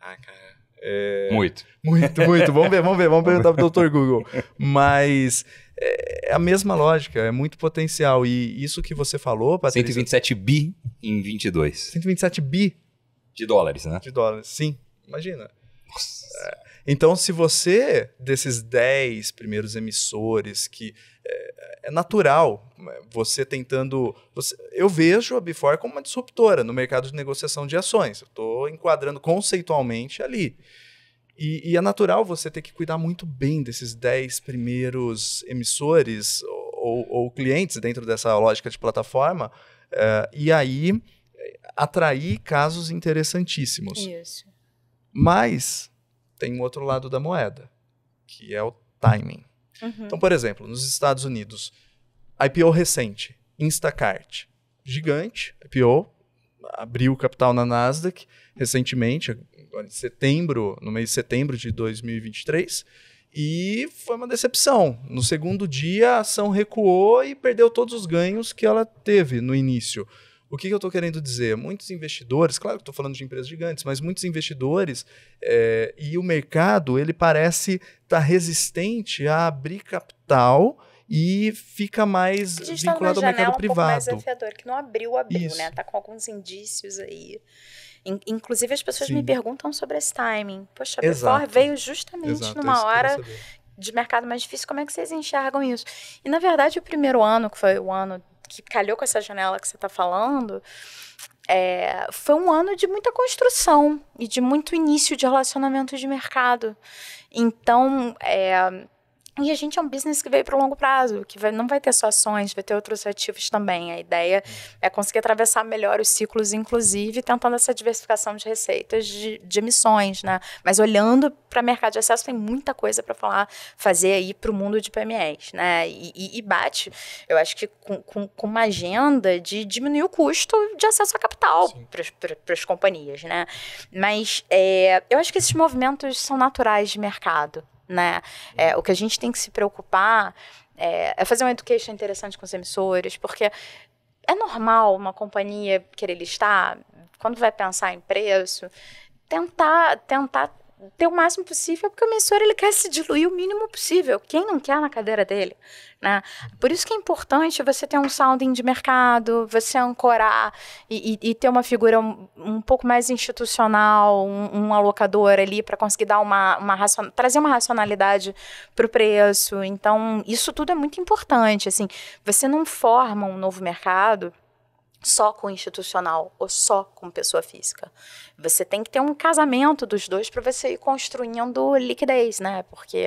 [SPEAKER 3] Ah, cara. É... Muito. Muito, muito. Vamos ver, vamos ver, vamos perguntar pro Dr. Google. Mas é, é a mesma lógica, é muito potencial. E isso que você falou, Patrícia... 127 bi em 22. 127 bi de dólares, né? De dólares, sim. Imagina. É. então, se você, é desses 10 primeiros emissores, que é, é natural, né, você tentando. Você, eu vejo a Before como uma disruptora no mercado de negociação de ações. Eu estou enquadrando conceitualmente ali. E, e, é natural você ter que cuidar muito bem desses 10 primeiros emissores ou, ou, clientes dentro dessa lógica de plataforma. É, e aí atrair casos interessantíssimos. Isso. Mas tem um outro lado da moeda, que é o timing. Uhum. Então, por exemplo, nos Estados Unidos, IPO recente, Instacart, gigante, IPO, abriu capital na Nasdaq recentemente, em setembro, no mês de setembro de 2023, e foi uma decepção. No segundo dia, a ação recuou e perdeu todos os ganhos que ela teve no início. O que, que eu estou querendo dizer? Muitos investidores, claro que estou falando de empresas gigantes, mas muitos investidores é, e o mercado, ele parece estar tá resistente a abrir capital e fica mais tá vinculado tá ao mercado um privado. mais desafiador,
[SPEAKER 1] que não abriu, abriu, né? Isso. né? Está com alguns indícios aí. Inclusive, as pessoas Sim. me perguntam sobre esse timing. Poxa, a Before veio justamente Exato, numa é hora de mercado mais difícil. Como é que vocês enxergam isso? E, na verdade, o primeiro ano, que foi o ano que calhou com essa janela que você está falando, é, foi um ano de muita construção e de muito início de relacionamento de mercado. Então, é, e a gente é um business que veio para o longo prazo, que vai, não vai ter só ações, vai ter outros ativos também. A ideia uhum. é conseguir atravessar melhor os ciclos, inclusive tentando essa diversificação de receitas de, de emissões, né? Mas olhando para mercado de acesso, tem muita coisa para falar, fazer aí para o mundo de PMEs, né? E, e, e, bate, eu acho que com, com, com, uma agenda de diminuir o custo de acesso a capital para as companhias, né? Mas é, eu acho que esses movimentos são naturais de mercado né? É, o que a gente tem que se preocupar é, é fazer uma educação interessante com os emissores, porque é normal uma companhia querer listar, quando vai pensar em preço, tentar, tentar ter o máximo possível, porque o emissor ele quer se diluir o mínimo possível. Quem não quer na cadeira dele, né? Por isso que é importante você ter um sounding de mercado, você ancorar e, e, e ter uma figura um, um, pouco mais institucional, um, um alocador ali para conseguir dar uma, uma racion... trazer uma racionalidade para o preço. Então isso tudo é muito importante. Assim, você não forma um novo mercado só com institucional ou só com pessoa física. Você tem que ter um casamento dos dois para você ir construindo liquidez, né? Porque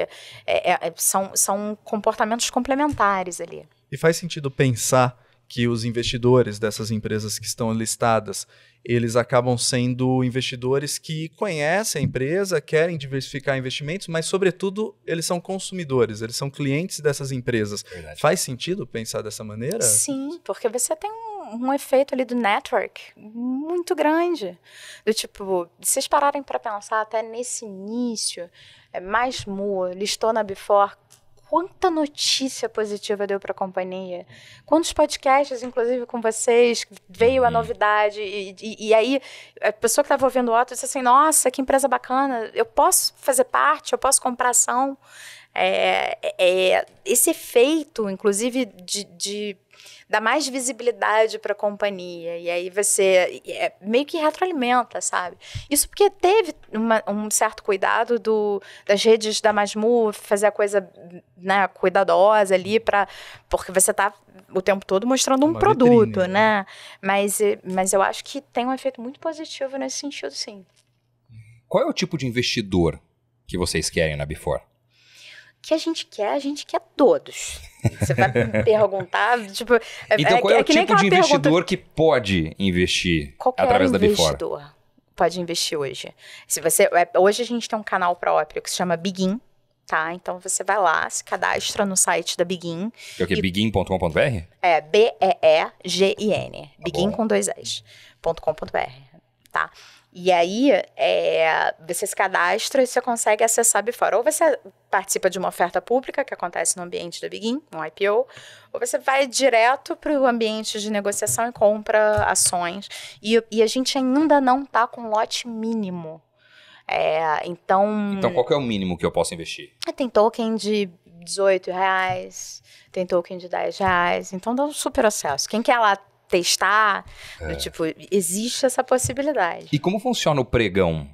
[SPEAKER 1] é, é, é, são, são comportamentos complementares ali.
[SPEAKER 3] E faz sentido pensar que os investidores dessas empresas que estão listadas, eles acabam sendo investidores que conhecem a empresa, querem diversificar investimentos, mas sobretudo eles são consumidores, eles são clientes dessas empresas. Verdade. Faz sentido pensar dessa maneira? Sim,
[SPEAKER 1] porque você tem um um efeito ali do network muito grande. Do tipo, se vocês pararem para pensar até nesse início, é, mais mua, listou na Before, quanta notícia positiva deu para a companhia. Quantos podcasts, inclusive com vocês, veio a uhum. novidade. E, e, e aí, a pessoa que estava ouvindo o outro disse assim: Nossa, que empresa bacana, eu posso fazer parte, eu posso comprar ação. É, é, é esse efeito, inclusive, de, de dá mais visibilidade para a companhia. E aí você é, meio que retroalimenta, sabe? Isso porque teve uma, um certo cuidado do, das redes da Masmu, fazer a coisa né, cuidadosa ali, pra, porque você está o tempo todo mostrando um uma produto, vitrine, né? né? Mas, mas eu acho que tem um efeito muito positivo nesse sentido, sim.
[SPEAKER 2] Qual é o tipo de investidor que vocês querem na Before?
[SPEAKER 1] que a gente quer, a gente quer todos.
[SPEAKER 2] Você vai me
[SPEAKER 1] perguntar, tipo... É, então é, qual é, é o tipo de investidor pergunta...
[SPEAKER 2] que pode investir Qualquer através da Bifora? investidor
[SPEAKER 1] pode investir hoje. Se você é, Hoje a gente tem um canal próprio que se chama Begin, tá? Então você vai lá, se cadastra no site da Begin. Que é o quê?
[SPEAKER 2] Begin.com.br?
[SPEAKER 1] É, B-E-E-G-I-N. Tá Begin com dois s.com.br, .com.br, tá? E aí, é, você se cadastra e você consegue acessar Before. Ou você participa de uma oferta pública, que acontece no ambiente da Begin, no IPO, ou você vai direto para o ambiente de negociação e compra ações. E, e a gente ainda não está com lote mínimo. É, então... Então, qual
[SPEAKER 2] é o mínimo que eu posso investir?
[SPEAKER 1] É, tem token de 18 reais, tem token de 10 reais, então dá um super acesso. Quem quer lá testar. É. Né, tipo, existe essa possibilidade.
[SPEAKER 2] E como funciona o pregão?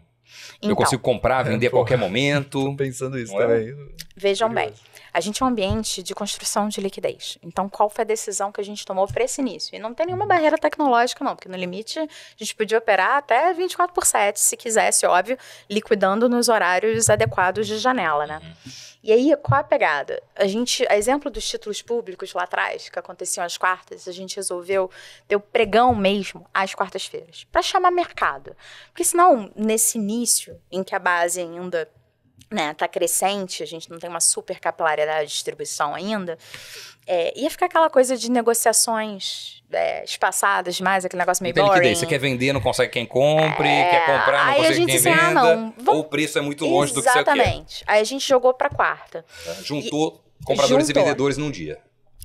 [SPEAKER 2] Então, eu consigo comprar, vender a qualquer momento. Pensando isso é? também.
[SPEAKER 1] Vejam bem. A gente é um ambiente de construção de liquidez. Então, qual foi a decisão que a gente tomou para esse início? E não tem nenhuma barreira tecnológica, não, porque no limite a gente podia operar até 24 por 7, se quisesse, óbvio, liquidando nos horários adequados de janela, né? E aí, qual a pegada? A gente, a exemplo dos títulos públicos lá atrás, que aconteciam às quartas, a gente resolveu ter o pregão mesmo às quartas-feiras, para chamar mercado. Porque senão, nesse início, em que a base ainda né, tá crescente, a gente não tem uma super capilaridade de distribuição ainda, é, ia ficar aquela coisa de negociações é, espaçadas demais, aquele negócio meio então boring. Liquidez. Você quer
[SPEAKER 2] vender, não consegue quem compre, é... quer comprar, não Aí consegue quem disse, ah, venda, ah, Vamos... ou o preço é muito longe Exatamente. do que você quer. Exatamente.
[SPEAKER 1] Aí a gente jogou pra quarta.
[SPEAKER 2] É, juntou e... compradores Juntou. e vendedores num dia.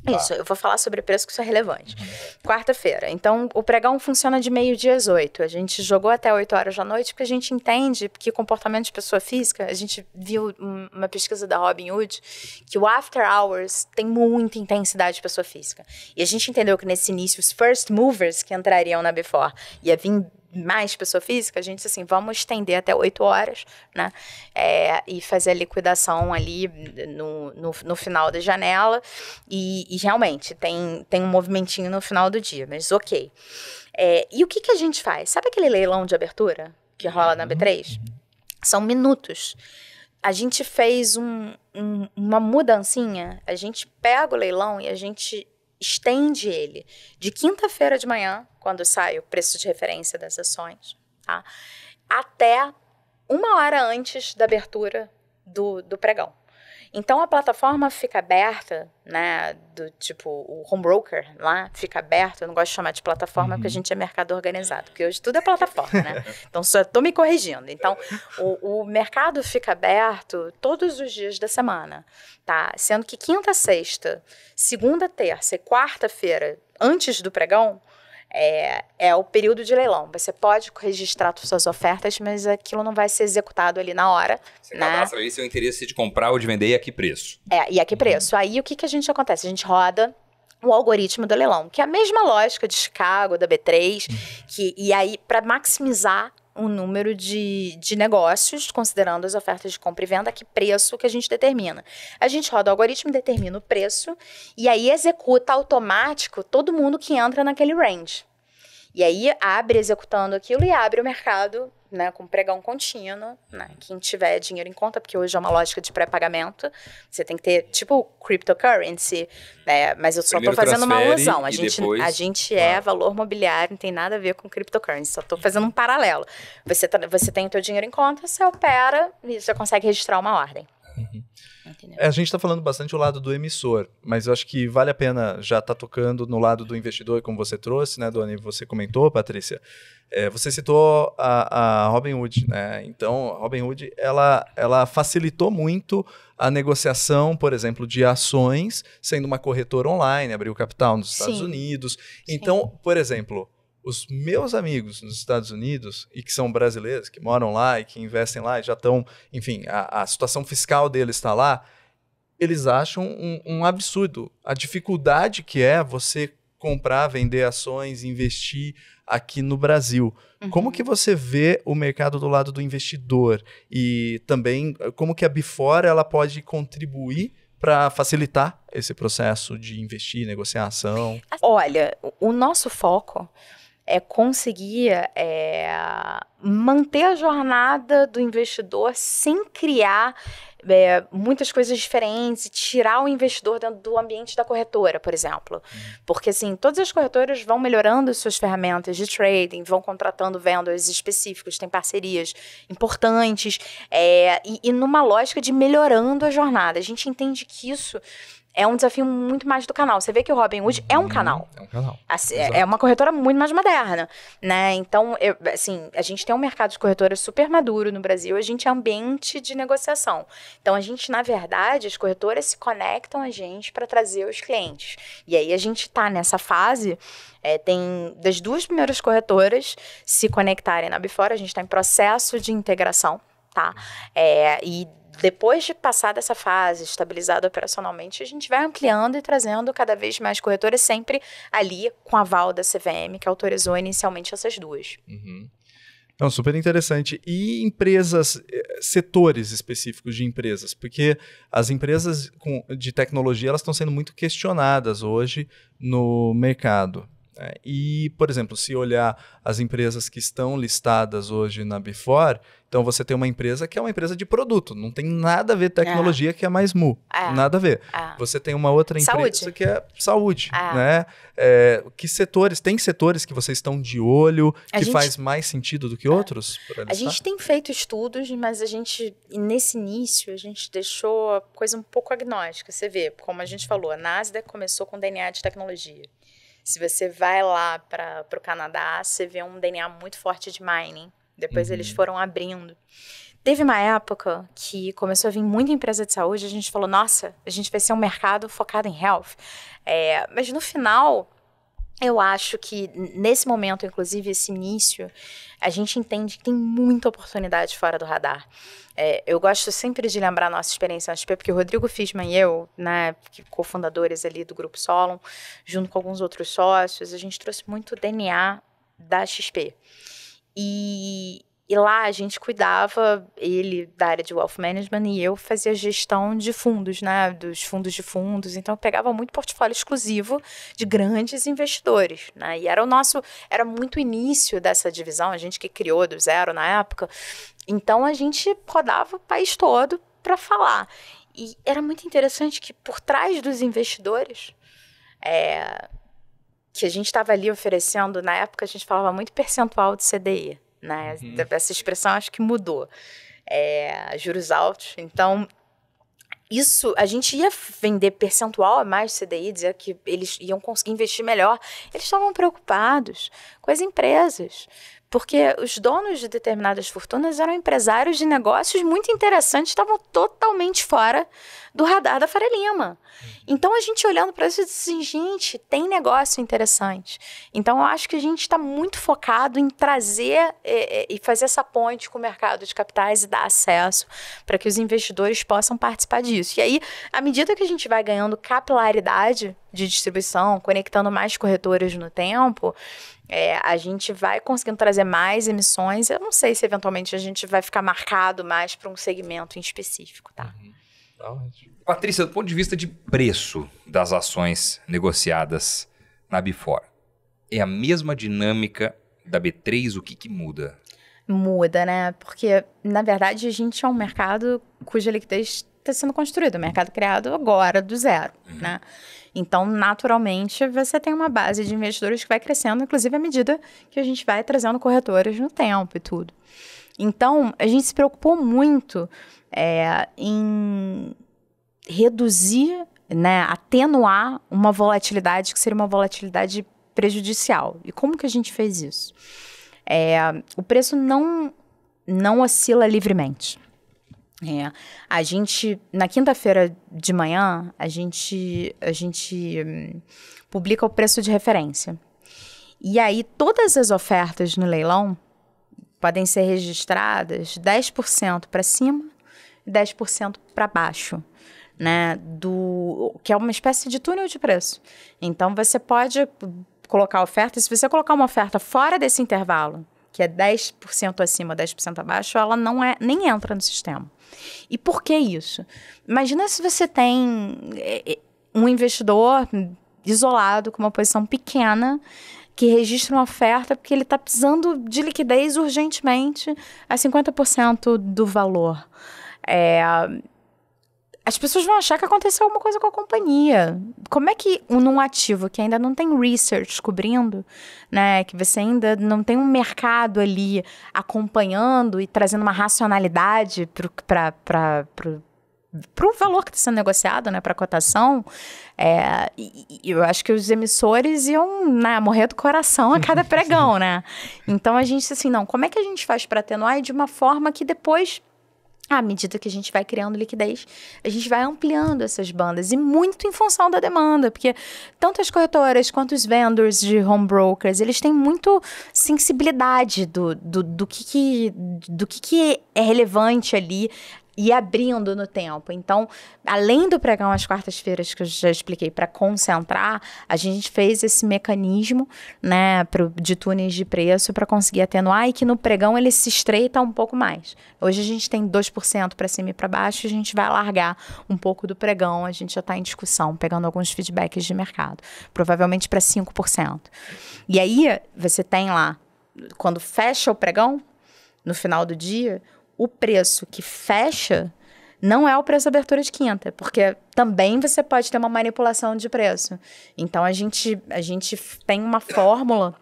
[SPEAKER 2] Tá. Isso, eu
[SPEAKER 1] vou falar sobre preço que isso é relevante. Uhum. Quarta-feira. Então, o pregão funciona de meio-dia às oito. A gente jogou até oito horas da noite, porque a gente entende que comportamento de pessoa física, a gente viu uma pesquisa da Robin Hood, que o after hours tem muita intensidade de pessoa física. E a gente entendeu que nesse início, os first movers que entrariam na Before ia vir mais pessoa física, a gente assim, vamos estender até 8 horas, né? É, e fazer a liquidação ali no, no, no final da janela. E, e, realmente tem, tem um movimentinho no final do dia, mas ok. É, e o que, que a gente faz? Sabe aquele leilão de abertura que rola na B3? São minutos a gente fez um, um, uma mudancinha. A gente pega o leilão e a gente estende ele de quinta-feira de manhã, quando sai o preço de referência das ações, tá? até uma hora antes da abertura do, do pregão. Então a plataforma fica aberta, né? Do tipo, o home broker lá fica aberto. Eu não gosto de chamar de plataforma uhum. porque a uhum. gente é mercado organizado, porque hoje tudo é plataforma, né? Então só estou me corrigindo. Então o, o mercado fica aberto todos os dias da semana, tá? Sendo que quinta, sexta, segunda, terça e quarta-feira, antes do pregão, é, é o período de leilão. Você pode registrar suas ofertas, mas aquilo não vai ser executado ali na hora. Você né? cadastra
[SPEAKER 2] ali seu interesse de comprar ou de vender e a que preço.
[SPEAKER 1] É, e a que preço. Uhum. Aí o que, que a gente acontece? A gente roda o algoritmo do leilão, que é a mesma lógica de Chicago, da B3, que, e aí para maximizar um número de, de negócios, considerando as ofertas de compra e venda, que preço que a gente determina. A gente roda o algoritmo, determina o preço, e aí executa automático todo mundo que entra naquele range. E aí abre executando aquilo e abre o mercado né, com pregão contínuo, né, quem tiver dinheiro em conta, porque hoje é uma lógica de pré-pagamento, você tem que ter, tipo, cryptocurrency, né, mas eu só estou fazendo uma alusão, a gente, depois... a gente é ah. valor mobiliário, não tem nada a ver com cryptocurrency, só estou fazendo um paralelo. Você, tá, você tem o teu dinheiro em conta, você opera e você consegue registrar uma ordem. Uhum.
[SPEAKER 3] É, a gente está falando bastante o lado do emissor, mas eu acho que vale a pena já estar tá tocando no lado do investidor, como você trouxe, né, Doni? Você comentou, Patrícia. É, você citou a, a Robinhood, né? Então, a Robinhood ela, ela facilitou muito a negociação, por exemplo, de ações, sendo uma corretora online, abriu capital nos Estados Sim. Unidos. Então, Sim. por exemplo, os meus amigos nos Estados Unidos, e que são brasileiros, que moram lá e que investem lá e já estão, enfim, a, a situação fiscal deles está lá, eles acham um, um absurdo a dificuldade que é você comprar, vender ações, investir aqui no Brasil. Uhum. Como que você vê o mercado do lado do investidor e também como que a Bifora ela pode contribuir para facilitar esse processo de investir, negociação
[SPEAKER 1] Olha, o nosso foco é, conseguir é, manter a jornada do investidor sem criar é, muitas coisas diferentes e tirar o investidor dentro do ambiente da corretora, por exemplo. Uhum. Porque, assim, todas as corretoras vão melhorando suas ferramentas de trading, vão contratando vendors específicos, têm parcerias importantes, é, e, e numa lógica de melhorando a jornada. A gente entende que isso é um desafio muito mais do canal. Você vê que o Robin Hood é um uhum. canal. É um canal. Assim, é uma corretora muito mais moderna, né? Então, eu, assim, a gente tem um mercado de corretoras super maduro no Brasil, a gente é ambiente de negociação. Então, a gente, na verdade, as corretoras se conectam a gente para trazer os clientes. E aí a gente está nessa fase é, tem das duas primeiras corretoras se conectarem na Bifora, a gente está em processo de integração, tá? É, e depois de passar dessa fase, estabilizado operacionalmente, a gente vai ampliando e trazendo cada vez mais corretoras, sempre ali com aval da CVM, que autorizou inicialmente essas duas. Uhum.
[SPEAKER 3] Não, super interessante. E empresas, eh, setores específicos de empresas, porque as empresas de tecnologia elas estão sendo muito questionadas hoje no mercado. Né? e, por exemplo, se olhar as empresas que estão listadas hoje na Before, então você tem uma empresa que é uma empresa de produto, não tem nada a ver tecnologia é. que é mais mu, é. nada a ver. É. Você tem uma outra empresa saúde. que é saúde, é. né? É, que setores, tem setores que vocês estão de olho, a que gente... faz mais sentido do que outros? A gente tá?
[SPEAKER 1] tem feito estudos, mas a gente, nesse início, a gente deixou a coisa um pouco agnóstica, você vê, como a gente falou, a NASDAQ começou com DNA de tecnologia. Se você vai lá para o Canadá, você vê um DNA muito forte de mining. Depois uhum. eles foram abrindo. Teve uma época que começou a vir muita empresa de saúde, a gente falou, nossa, a gente vai ser um mercado focado em health. É, mas no final, eu acho que nesse momento, inclusive esse início, a gente entende que tem muita oportunidade fora do radar. É, eu gosto sempre de lembrar nossa experiência na XP, porque o Rodrigo Fisman e eu, né, cofundadores ali do Grupo Solon, junto com alguns outros sócios, a gente trouxe muito DNA da XP. E, e lá a gente cuidava, ele da área de wealth management e eu fazia gestão de fundos, né? Dos fundos de fundos. Então eu pegava muito portfólio exclusivo de grandes investidores, né? E era o nosso, era muito início dessa divisão, a gente que criou do zero na época. Então a gente rodava o país todo para falar. E era muito interessante que por trás dos investidores, é, que a gente estava ali oferecendo, na época a gente falava muito percentual de CDI né? Uhum. Essa expressão acho que mudou. É, juros altos. Então, isso, a gente ia vender percentual a mais do CDI, dizer que eles iam conseguir investir melhor. Eles estavam preocupados com as empresas, porque os donos de determinadas fortunas eram empresários de negócios muito interessantes, estavam totalmente fora do radar da Faria Lima. Uhum. Então a gente olhando para isso e assim, gente, tem negócio interessante. Então eu acho que a gente está muito focado em trazer e, é, é, e fazer essa ponte com o mercado de capitais e dar acesso para que os investidores possam participar disso. E aí, à medida que a gente vai ganhando capilaridade de distribuição, conectando mais corretoras no tempo, é, a gente vai conseguindo trazer mais emissões. Eu não sei se eventualmente a gente vai ficar marcado mais para um segmento em específico, tá? Uhum.
[SPEAKER 2] Tá Patrícia, do ponto de vista de preço das ações negociadas na Bifora, é a mesma dinâmica da B3? O que, que muda?
[SPEAKER 1] Muda, né? Porque, na verdade, a gente é um mercado cuja liquidez está sendo construída, um mercado criado agora, do zero, uhum. né? Então, naturalmente, você tem uma base de investidores que vai crescendo, inclusive à medida que a gente vai trazendo corretoras no tempo e tudo. Então, a gente se preocupou muito é, em reduzir, né, atenuar uma volatilidade que seria uma volatilidade prejudicial. E como que a gente fez isso? É, o preço não não oscila livremente. É. A gente, na quinta-feira de manhã, a gente, a gente hum, publica o preço de referência. E aí, todas as ofertas no leilão podem ser registradas 10% para cima e 10% para baixo. Né, do que é uma espécie de túnel de preço. Então você pode colocar oferta, se você colocar uma oferta fora desse intervalo, que é 10% acima, 10% abaixo, ela não é nem entra no sistema. E por que isso? Imagina se você tem eh, eh, um investidor isolado com uma posição pequena que registra uma oferta porque ele está precisando de liquidez urgentemente a 50% do valor. É, as pessoas vão achar que aconteceu alguma coisa com a companhia. Como é que num ativo que ainda não tem research cobrindo, né, que você ainda não tem um mercado ali acompanhando e trazendo uma racionalidade para para o valor que está sendo negociado, né, para a cotação, é, e, e eu acho que os emissores iam né, morrer do coração a cada pregão, né? Então a gente assim, não, como é que a gente faz para atenuar e de uma forma que depois à medida que a gente vai criando liquidez, a gente vai ampliando essas bandas e muito em função da demanda, porque tanto as corretoras quanto os vendors de home brokers, eles têm muito sensibilidade do, do, do, que, que, do que, que é relevante ali e abrindo no tempo. Então, além do pregão às quartas-feiras que eu já expliquei para concentrar, a gente fez esse mecanismo, né, pro, de túneis de preço para conseguir atenuar e que no pregão ele se estreita um pouco mais. Hoje a gente tem 2% para cima e para baixo, a gente vai alargar um pouco do pregão, a gente já está em discussão, pegando alguns feedbacks de mercado, provavelmente para 5%. E aí você tem lá quando fecha o pregão, no final do dia, o preço que fecha não é o preço abertura de quinta, porque também você pode ter uma manipulação de preço. Então a gente, a gente tem uma fórmula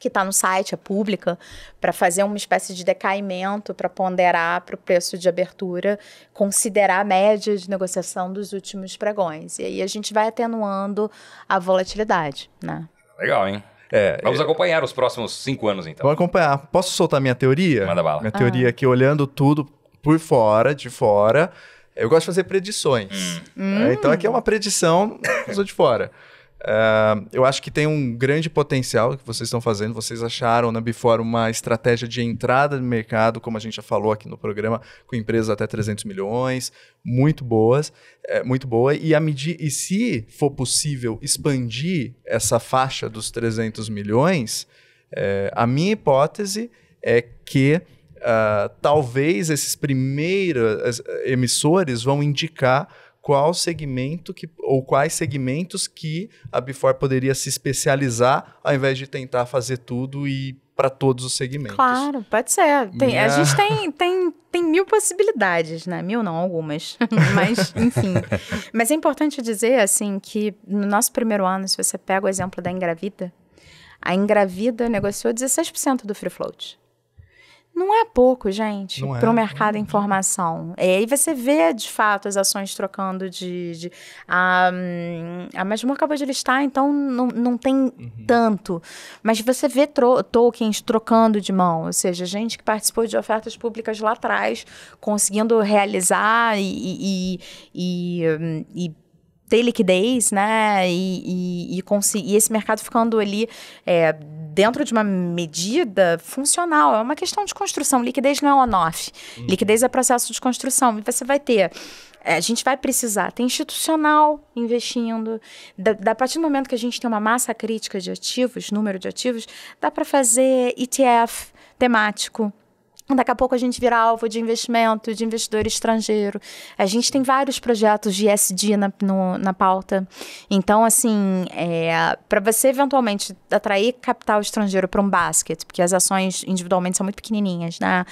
[SPEAKER 1] que está no site, é pública, para fazer uma espécie de decaimento, para ponderar para o preço de abertura, considerar a média de negociação dos últimos pregões. E aí a gente vai atenuando a volatilidade,
[SPEAKER 2] né? Legal, hein? É, Vamos é... acompanhar os próximos cinco anos, então.
[SPEAKER 3] Vamos acompanhar. Posso soltar minha teoria? Manda bala. Minha ah. teoria é que olhando tudo por fora, de fora, eu gosto de fazer predições.
[SPEAKER 2] Hum. hum. É, então aqui
[SPEAKER 3] é uma predição, sou de fora. Ah, eu acho que tem um grande potencial que vocês estão fazendo. Vocês acharam na né, Before uma estratégia de entrada no mercado, como a gente já falou aqui no programa, com empresas até 300 milhões, muito boas, é, muito boa. E, a medir, e se for possível expandir essa faixa dos 300 milhões, é, a minha hipótese é que uh, talvez esses primeiros emissores vão indicar qual segmento que, ou quais segmentos que a Bfor poderia se especializar ao invés de tentar fazer tudo e para todos os segmentos.
[SPEAKER 1] Claro, pode ser. Tem, Minha... A gente tem, tem, tem mil possibilidades, né? Mil não, algumas. Mas, enfim. Mas é importante dizer, assim, que no nosso primeiro ano, se você pega o exemplo da Engravida, a Engravida negociou 16% do free float. Não é pouco, gente, para o é. mercado é. em formação. É, e você vê, de fato, as ações trocando de... de a, hum, a acabou de listar, então não, não tem uhum. tanto. Mas você vê tro, tokens trocando de mão, ou seja, gente que participou de ofertas públicas lá atrás, conseguindo realizar e, e, e, e hum, ter liquidez, né? E, e, e conseguir esse mercado ficando ali é, dentro de uma medida funcional. É uma questão de construção. Liquidez não é on-off. Uhum. Liquidez é processo de construção. E você vai ter é, a gente vai precisar ter institucional investindo. Da, da, a partir do momento que a gente tem uma massa crítica de ativos, número de ativos, dá para fazer ETF temático. Daqui a pouco a gente vira alvo de investimento, de investidor estrangeiro. A gente tem vários projetos de SD na, no, na pauta. Então, assim, é, para você eventualmente atrair capital estrangeiro para um basket, porque as ações individualmente são muito pequenininhas, né?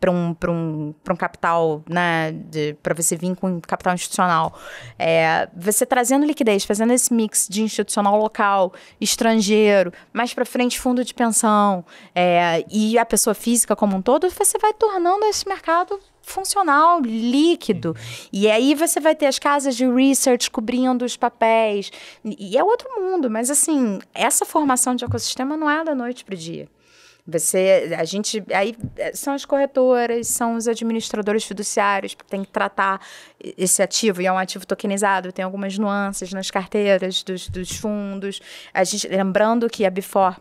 [SPEAKER 1] Para um, um, um capital, né? Para você vir com capital institucional. É, você trazendo liquidez, fazendo esse mix de institucional local, estrangeiro, mais para frente fundo de pensão é, e a pessoa física como um todo você vai tornando esse mercado funcional, líquido. Uhum. E aí você vai ter as casas de research cobrindo os papéis. E é outro mundo, mas assim, essa formação de ecossistema não é da noite para o dia. Você, a gente, aí eh, são as corretoras, são os administradores fiduciários que tem que tratar esse ativo, e é um ativo tokenizado, tem algumas nuances nas carteiras dos, dos fundos. A gente, lembrando que a Bifor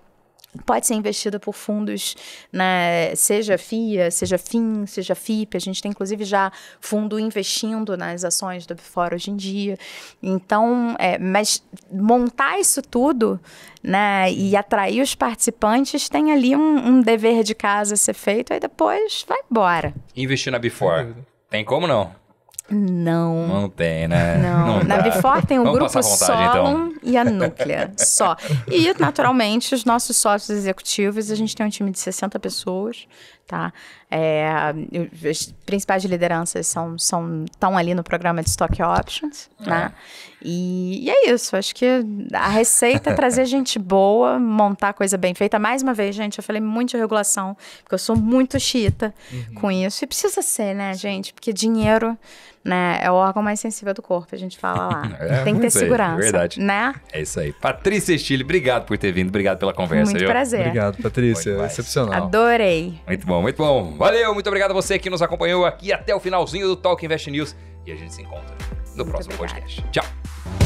[SPEAKER 1] pode ser investida por fundos, né, seja FIA, seja FIM, seja FIP. A gente tem, inclusive, já fundo investindo nas ações do Bifora hoje em dia. Então, é, mas montar isso tudo né, e atrair os participantes tem ali um, um dever de casa a ser feito, aí depois vai embora.
[SPEAKER 2] Investir na Bifora. Tem como não?
[SPEAKER 1] Não. Não
[SPEAKER 2] tem, né? Não. Não na Bifor tem um grupo vontade, então. Solon então. e a Núclea, só.
[SPEAKER 1] E, naturalmente, os nossos sócios executivos, a gente tem um time de 60 pessoas, tá? É, as principais lideranças são são ali no programa de stock options, é. né? E, e, é isso. Acho que a receita é trazer gente boa, montar coisa bem feita. Mais uma vez, gente, eu falei muito de regulação porque eu sou muito chita uhum. com isso e precisa ser, né, gente? Porque dinheiro né? É o órgão mais sensível do corpo, a gente fala lá. É, Tem que ter segurança. É verdade. Né?
[SPEAKER 2] É isso aí. Patrícia Estile, obrigado por ter vindo, obrigado pela conversa. Muito viu? prazer. Obrigado, Patrícia. Excepcional.
[SPEAKER 1] Adorei.
[SPEAKER 2] Muito bom. Muito bom. Valeu, muito obrigado a você que nos acompanhou aqui até o finalzinho do Talk Invest News. E a gente se encontra no muito próximo obrigado. podcast. Tchau.